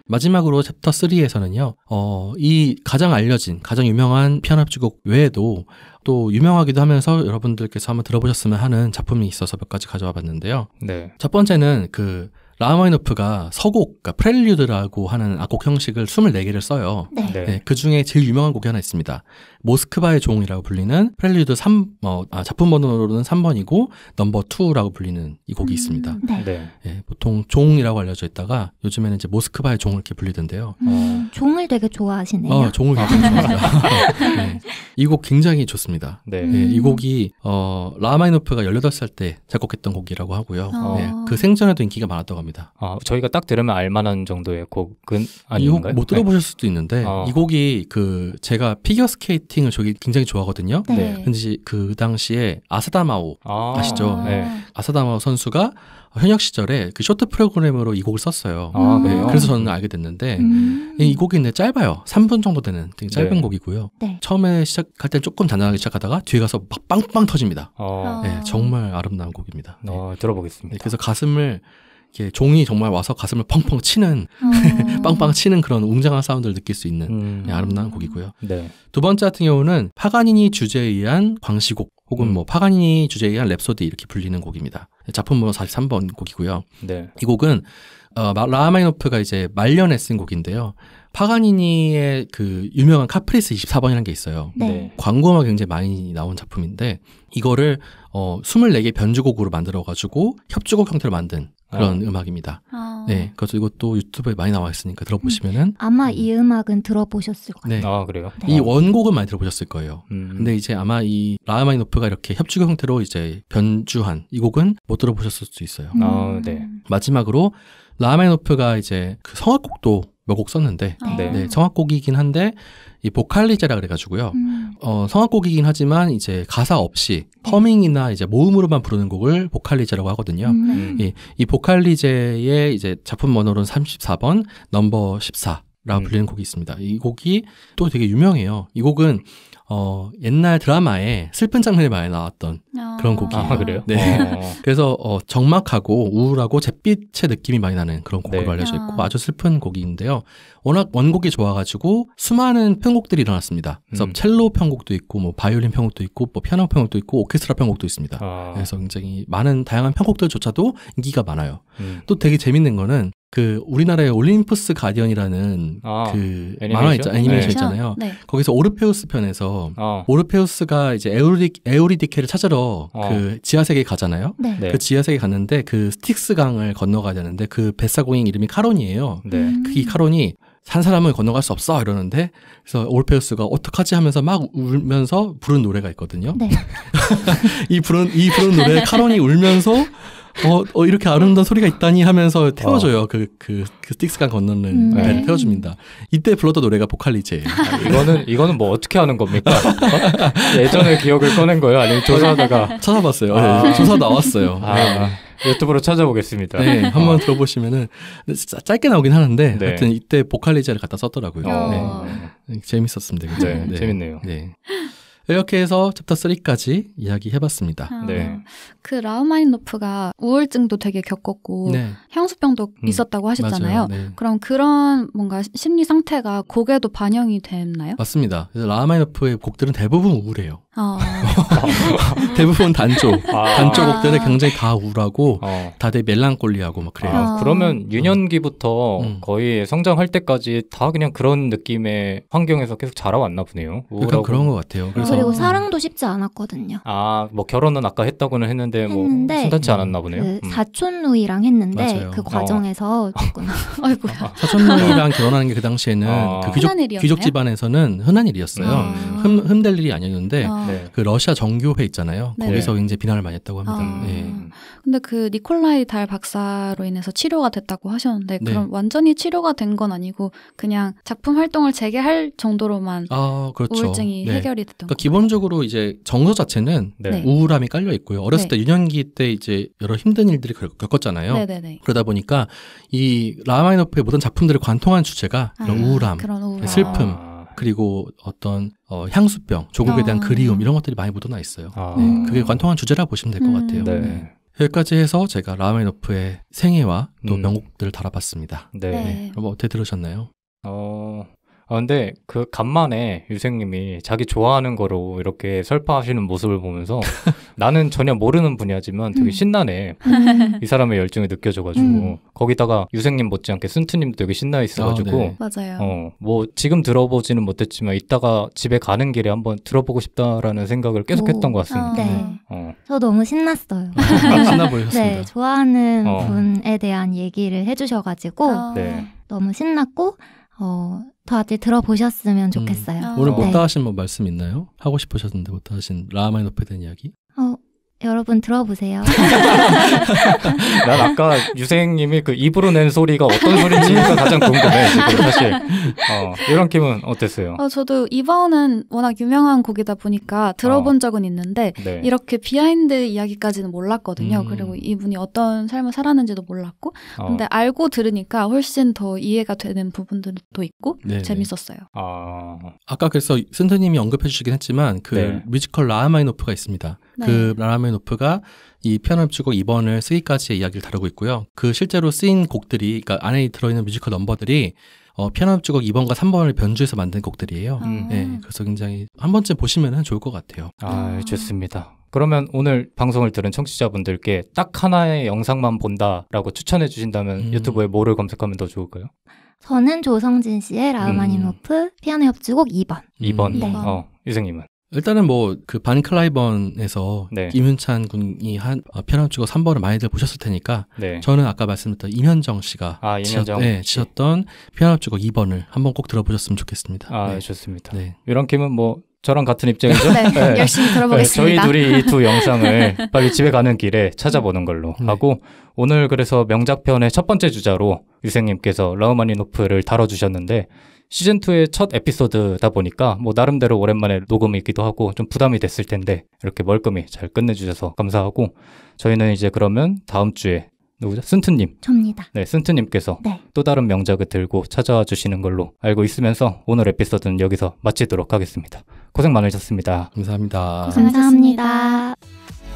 Speaker 1: 마지막으로 챕터 3에서는요, 어, 이 가장 알려진, 가장 유명한 피아노 협주곡 외에도 또 유명하기도 하면서 여러분들께서 한번 들어보셨으면 하는 작품이 있어서 몇 가지 가져와 봤는데요. 네. 첫 번째는 그 라마이노프가 서곡, 그러니까 프렐류드라고 하는 악곡 형식을 24개를 써요. 네. 네. 네. 그 중에 제일 유명한 곡이 하나 있습니다. 모스크바의 종이라고 불리는 프렐류드 3, 어, 아, 작품 번호로는 3번이고 넘버 2라고 불리는 이 곡이 음, 있습니다. 네. 네. 네. 보통 종이라고 알려져 있다가 요즘에는 이제 모스크바의 종을 이렇게 불리던데요.
Speaker 4: 음, 어. 종을 되게 좋아하시네요. 어, 종을 굉장 좋아합니다. 아,
Speaker 1: 네. 네. 이곡 굉장히 좋습니다. 네. 음. 이 곡이 어, 라마이노프가 18살 때 작곡했던 곡이라고 하고요. 어. 네. 그 생전에도 인기가 많았다고 합니다. 겁니다. 아, 저희가 딱 들으면 알만한 정도의 곡은 아닌가요? 못 들어보실 네. 수도 있는데 어. 이 곡이 그 제가 피겨 스케이팅을 저기 굉장히 좋아하거든요. 네. 네. 근데 그 당시에 아사다마오 아. 시죠 네. 네. 아사다마오 선수가 현역 시절에 그 쇼트 프로그램으로 이 곡을 썼어요. 아, 네. 그래서 저는 알게 됐는데 음. 이 곡이 근데 짧아요. 3분 정도 되는 되게 짧은 네. 곡이고요. 네. 처음에 시작할 때 조금 단단하게 시작하다가 뒤에 가서 막 빵빵 터집니다. 아. 정말 아름다운 곡입니다. 아, 들어보겠습니다. 그래서 가슴을 이게 종이 정말 와서 가슴을 펑펑 치는 어... 빵빵 치는 그런 웅장한 사운드를 느낄 수 있는 음... 예, 아름다운 곡이고요. 네. 두 번째 같은 경우는 파가니니 주제에 의한 광시곡 혹은 음. 뭐 파가니니 주제에 의한 랩소디 이렇게 불리는 곡입니다. 작품 번호 43번 곡이고요. 네. 이 곡은 어, 라마이노프가 이제 말년에 쓴 곡인데요. 파가니니의 그 유명한 카프리스 24번이라는 게 있어요. 네. 네. 광고음악 굉장히 많이 나온 작품인데 이거를 어 24개 변주곡으로 만들어 가지고 협주곡 형태로 만든 그런 네. 음악입니다. 아... 네, 그래서 이것도 유튜브에 많이 나와 있으니까 들어보시면은 음.
Speaker 4: 아마 이 음악은 들어보셨을
Speaker 1: 거예요. 네. 아 그래요? 네. 원곡은 많이 들어보셨을 거예요. 음... 근데 이제 아마 이 라흐마니노프가 이렇게 협주곡 형태로 이제 변주한 이 곡은 못 들어보셨을 수 있어요. 음... 아 네. 음. 마지막으로 라흐마니노프가 이제 그 성악곡도 몇곡 썼는데 아. 네. 네, 성악곡이긴 한데 이 보칼리제라 그래가지고요. 음. 어, 성악곡이긴 하지만 이제 가사 없이 퍼밍이나 네. 이제 모음으로만 부르는 곡을 보칼리제라고 하거든요. 음. 이, 네. 예, 이 보칼리제의 이제 작품 번호로는 34번 넘버 14. 라고 음. 불리는 곡이 있습니다. 이 곡이 또 되게 유명해요. 이 곡은 어, 옛날 드라마에 슬픈 장면이 많이 나왔던
Speaker 2: 아~ 그런 곡이에요.
Speaker 1: 아, 그래요? 네. 어. 그래서 어, 적막하고 우울하고 잿빛의 느낌이 많이 나는 그런 곡으로 네. 알려져 있고 아. 아주 슬픈 곡인데요. 워낙 원곡이 좋아가지고 수많은 편곡들이 일어났습니다. 그래서 음. 첼로 편곡도 있고 뭐 바이올린 편곡도 있고 뭐 피아노 편곡도 있고 오케스트라 편곡도 있습니다. 아. 그래서 굉장히 많은 다양한 편곡들조차도 인기가 많아요. 음. 또 되게 재밌는 거는 그 우리나라의 올림푸스 가디언이라는 아, 그 애니메이션? 만화 있죠 애니메이션 네. 있잖아요. 네. 거기서 오르페우스 편에서 어. 오르페우스가 이제 에우리 에오리디케를 찾으러 어. 그 지하 세계에 가잖아요. 네. 네. 그 지하 세계에 갔는데 그 스틱스 강을 건너가야 되는데 그 뱃사공인 이름이 카론이에요. 네. 그 이 카론이 산 사람을 건너갈 수 없어 이러는데 그래서 올페우스가 어떡하지 하면서 막 울면서 부른 노래가 있거든요. 네. 이 부른 이 부른 노래 카론이 울면서 어, 어 이렇게 아름다운 소리가 음. 있다니 하면서 태워줘요. 그그 어. 그, 그, 그 스틱스간 건너는 음. 배를 네. 태워줍니다. 이때 불렀던 노래가 보컬리제예요. 아, 이거는
Speaker 2: 이거는 뭐 어떻게 하는 겁니까? 어? 예전의 기억을 꺼낸 거예요? 아니면 조사하다가 찾아봤어요. 아. 네, 조사 나왔어요. 아. 네. 아. 유튜브로 찾아보겠습니다. 네, 한번
Speaker 1: 어. 들어보시면은 짧게 나오긴 하는데 네. 하여튼 이때 보컬리제를 갖다 썼더라고요. 어. 네. 네 재밌었습니다. 그렇죠? 네, 네, 재밌네요. 네. 이렇게 해서 챕터 3까지 이야기해봤습니다. 아, 네.
Speaker 3: 그라우마니노프가 우울증도 되게 겪었고 네. 향수병도 음, 있었다고 하셨잖아요. 맞아요, 네. 그럼 그런 뭔가 심리 상태가 곡에도 반영이 됐나요?
Speaker 1: 맞습니다. 그래서 라우마니노프의 곡들은 대부분 우울해요. 어. 대부분 단조, 아. 단조 곡들은
Speaker 2: 굉장히 다 우울하고 어. 다들 멜랑꼴리하고 막 그래요. 아, 그러면 유년기부터 음. 음. 거의 성장할 때까지 다 그냥 그런 느낌의 환경에서 계속 자라왔나 보네요. 그러니까 우울하고. 약간 그런 것 같아요. 그래서 아, 그리고 음.
Speaker 4: 사랑도 쉽지 않았거든요.
Speaker 2: 아, 뭐 결혼은 아까 했다고는 했는데 했는데 뭐 했는데 순탄치 뭐 않았나 보네요. 그
Speaker 4: 음. 사촌 루이랑 했는데 맞아요. 그 과정에서 어. 조금 아이고야. 아.
Speaker 3: 사촌
Speaker 2: 루이랑 결혼하는 게 그 당시에는 아. 그 귀족, 귀족 집안에서는
Speaker 1: 흔한 일이었어요. 아. 흠, 흠될 일이 아니었는데 아. 네. 그 러시아 정교회 있잖아요. 네. 거기서 굉장히 비난을 많이 했다고 합니다. 네.
Speaker 3: 근데 그 니콜라이 달 박사로 인해서 치료가 됐다고 하셨는데 네. 그럼 완전히 치료가 된 건 아니고 그냥 작품 활동을 재개할 정도로만
Speaker 1: 아, 그렇죠. 우울증이 네. 해결이 됐던 그러니까 기본적으로 이제 정서 자체는 네. 우울함이 깔려 있고요. 어렸을 때 유년기 때 이제 여러 힘든 일들이 겪었잖아요. 네네네. 그러다 보니까 이 라마이노프의 모든 작품들을 관통한 주제가 아, 이런 우울함, 우울함. 네, 슬픔, 아. 그리고 어떤 어, 향수병, 조국에 대한 아. 그리움 이런 것들이 많이 묻어나 있어요. 아. 네, 그게 관통한 주제라 보시면 될것 음. 같아요. 네. 네. 여기까지 해서 제가 라마이노프의 생애와 또 음. 명곡들을 다뤄봤습니다 네. 네. 네 여러분 어떻게 들으셨나요?
Speaker 2: 어, 아, 근데 그 간만에 유생님이 자기 좋아하는 거로 이렇게 설파하시는 모습을 보면서 나는 전혀 모르는 분야지만 되게 음. 신나네. 이 사람의 열정이 느껴져가지고 음. 거기다가 유생님 못지않게 순트님도 되게 신나 있어가지고 아, 네. 맞아요. 어, 뭐 지금 들어보지는 못했지만 이따가 집에 가는 길에 한번 들어보고 싶다라는 생각을 계속했던 것 같습니다. 아, 네. 네.
Speaker 4: 어. 저 너무 신났어요. 아, 신나 보셨습니다 네, 좋아하는 어. 분에 대한 얘기를 해주셔가지고 아. 네. 너무 신났고 어, 더 다들 들어보셨으면 음. 좋겠어요. 음. 오늘 네. 못다
Speaker 1: 하신 뭐 말씀 있나요? 하고 싶으셨는데 못다 하신 라마이노페된 이야기?
Speaker 4: 어, 여러분 들어보세요.
Speaker 2: 난 아까 유생님이 그 입으로 낸 소리가 어떤 소리인지가 가장 궁금해. 지금 사실 어, 이런 김은 어땠어요?
Speaker 4: 어, 저도
Speaker 3: 이번은 워낙 유명한 곡이다 보니까 들어본 어. 적은 있는데 네. 이렇게 비하인드 이야기까지는 몰랐거든요. 음. 그리고 이분이 어떤 삶을 살았는지도 몰랐고, 어. 근데 알고 들으니까 훨씬 더 이해가 되는 부분들도 있고 네네. 네. 재밌었어요.
Speaker 1: 아. 까 그래서 센터님이 언급해 주시긴 했지만 그 네. 뮤지컬 라하마이노프가 있습니다. 네. 그 라라멜 노프가 이 피아노 협주곡 2번을 쓰기까지의 이야기를 다루고 있고요. 그 실제로 쓰인 곡들이 그니까 안에 들어있는 뮤지컬 넘버들이 어, 피아노 협주곡 2번과 3번을 변주해서 만든 곡들이에요. 음. 네,
Speaker 2: 그래서 굉장히 한 번쯤 보시면 좋을 것 같아요. 아, 아, 좋습니다. 그러면 오늘 방송을 들은 청취자분들께 딱 하나의 영상만 본다라고 추천해 주신다면 음. 유튜브에 뭐를 검색하면 더 좋을까요?
Speaker 4: 저는 조성진 씨의 라흐마니노프 음. 피아노 협주곡 2번.
Speaker 1: 2번. 네. 어, 유생님은? 일단은 뭐그반 클라이번에서 네. 임윤찬 군이 한 어, 편안 노 치고 3번을 많이들 보셨을 테니까 네. 저는 아까 말씀드렸던 임현정 씨가 아, 임현정 지었, 네, 지었던 편안 노 치고 2번을 한번 꼭 들어보셨으면 좋겠습니다. 아 네.
Speaker 2: 좋습니다. 네. 이런 김은 뭐 저랑 같은 입장이죠? 네, 네, 열심히 네, 들어보겠습니다. 저희 둘이 이 두 영상을 빨리 집에 가는 길에 찾아보는 걸로 네. 하고 오늘 그래서 명작편의 첫 번째 주자로 유생님께서 라우마니노프를 다뤄주셨는데 시즌2의 첫 에피소드다 보니까 뭐 나름대로 오랜만에 녹음이기도 하고 좀 부담이 됐을 텐데 이렇게 멀끔히 잘 끝내주셔서 감사하고 저희는 이제 그러면 다음 주에 누구죠? 슨트님 접니다. 네, 슨트님께서 네. 또 다른 명작을 들고 찾아와 주시는 걸로 알고 있으면서 오늘 에피소드는 여기서 마치도록 하겠습니다. 고생 많으셨습니다. 감사합니다. 고생
Speaker 4: 많으셨습니다. 감사합니다.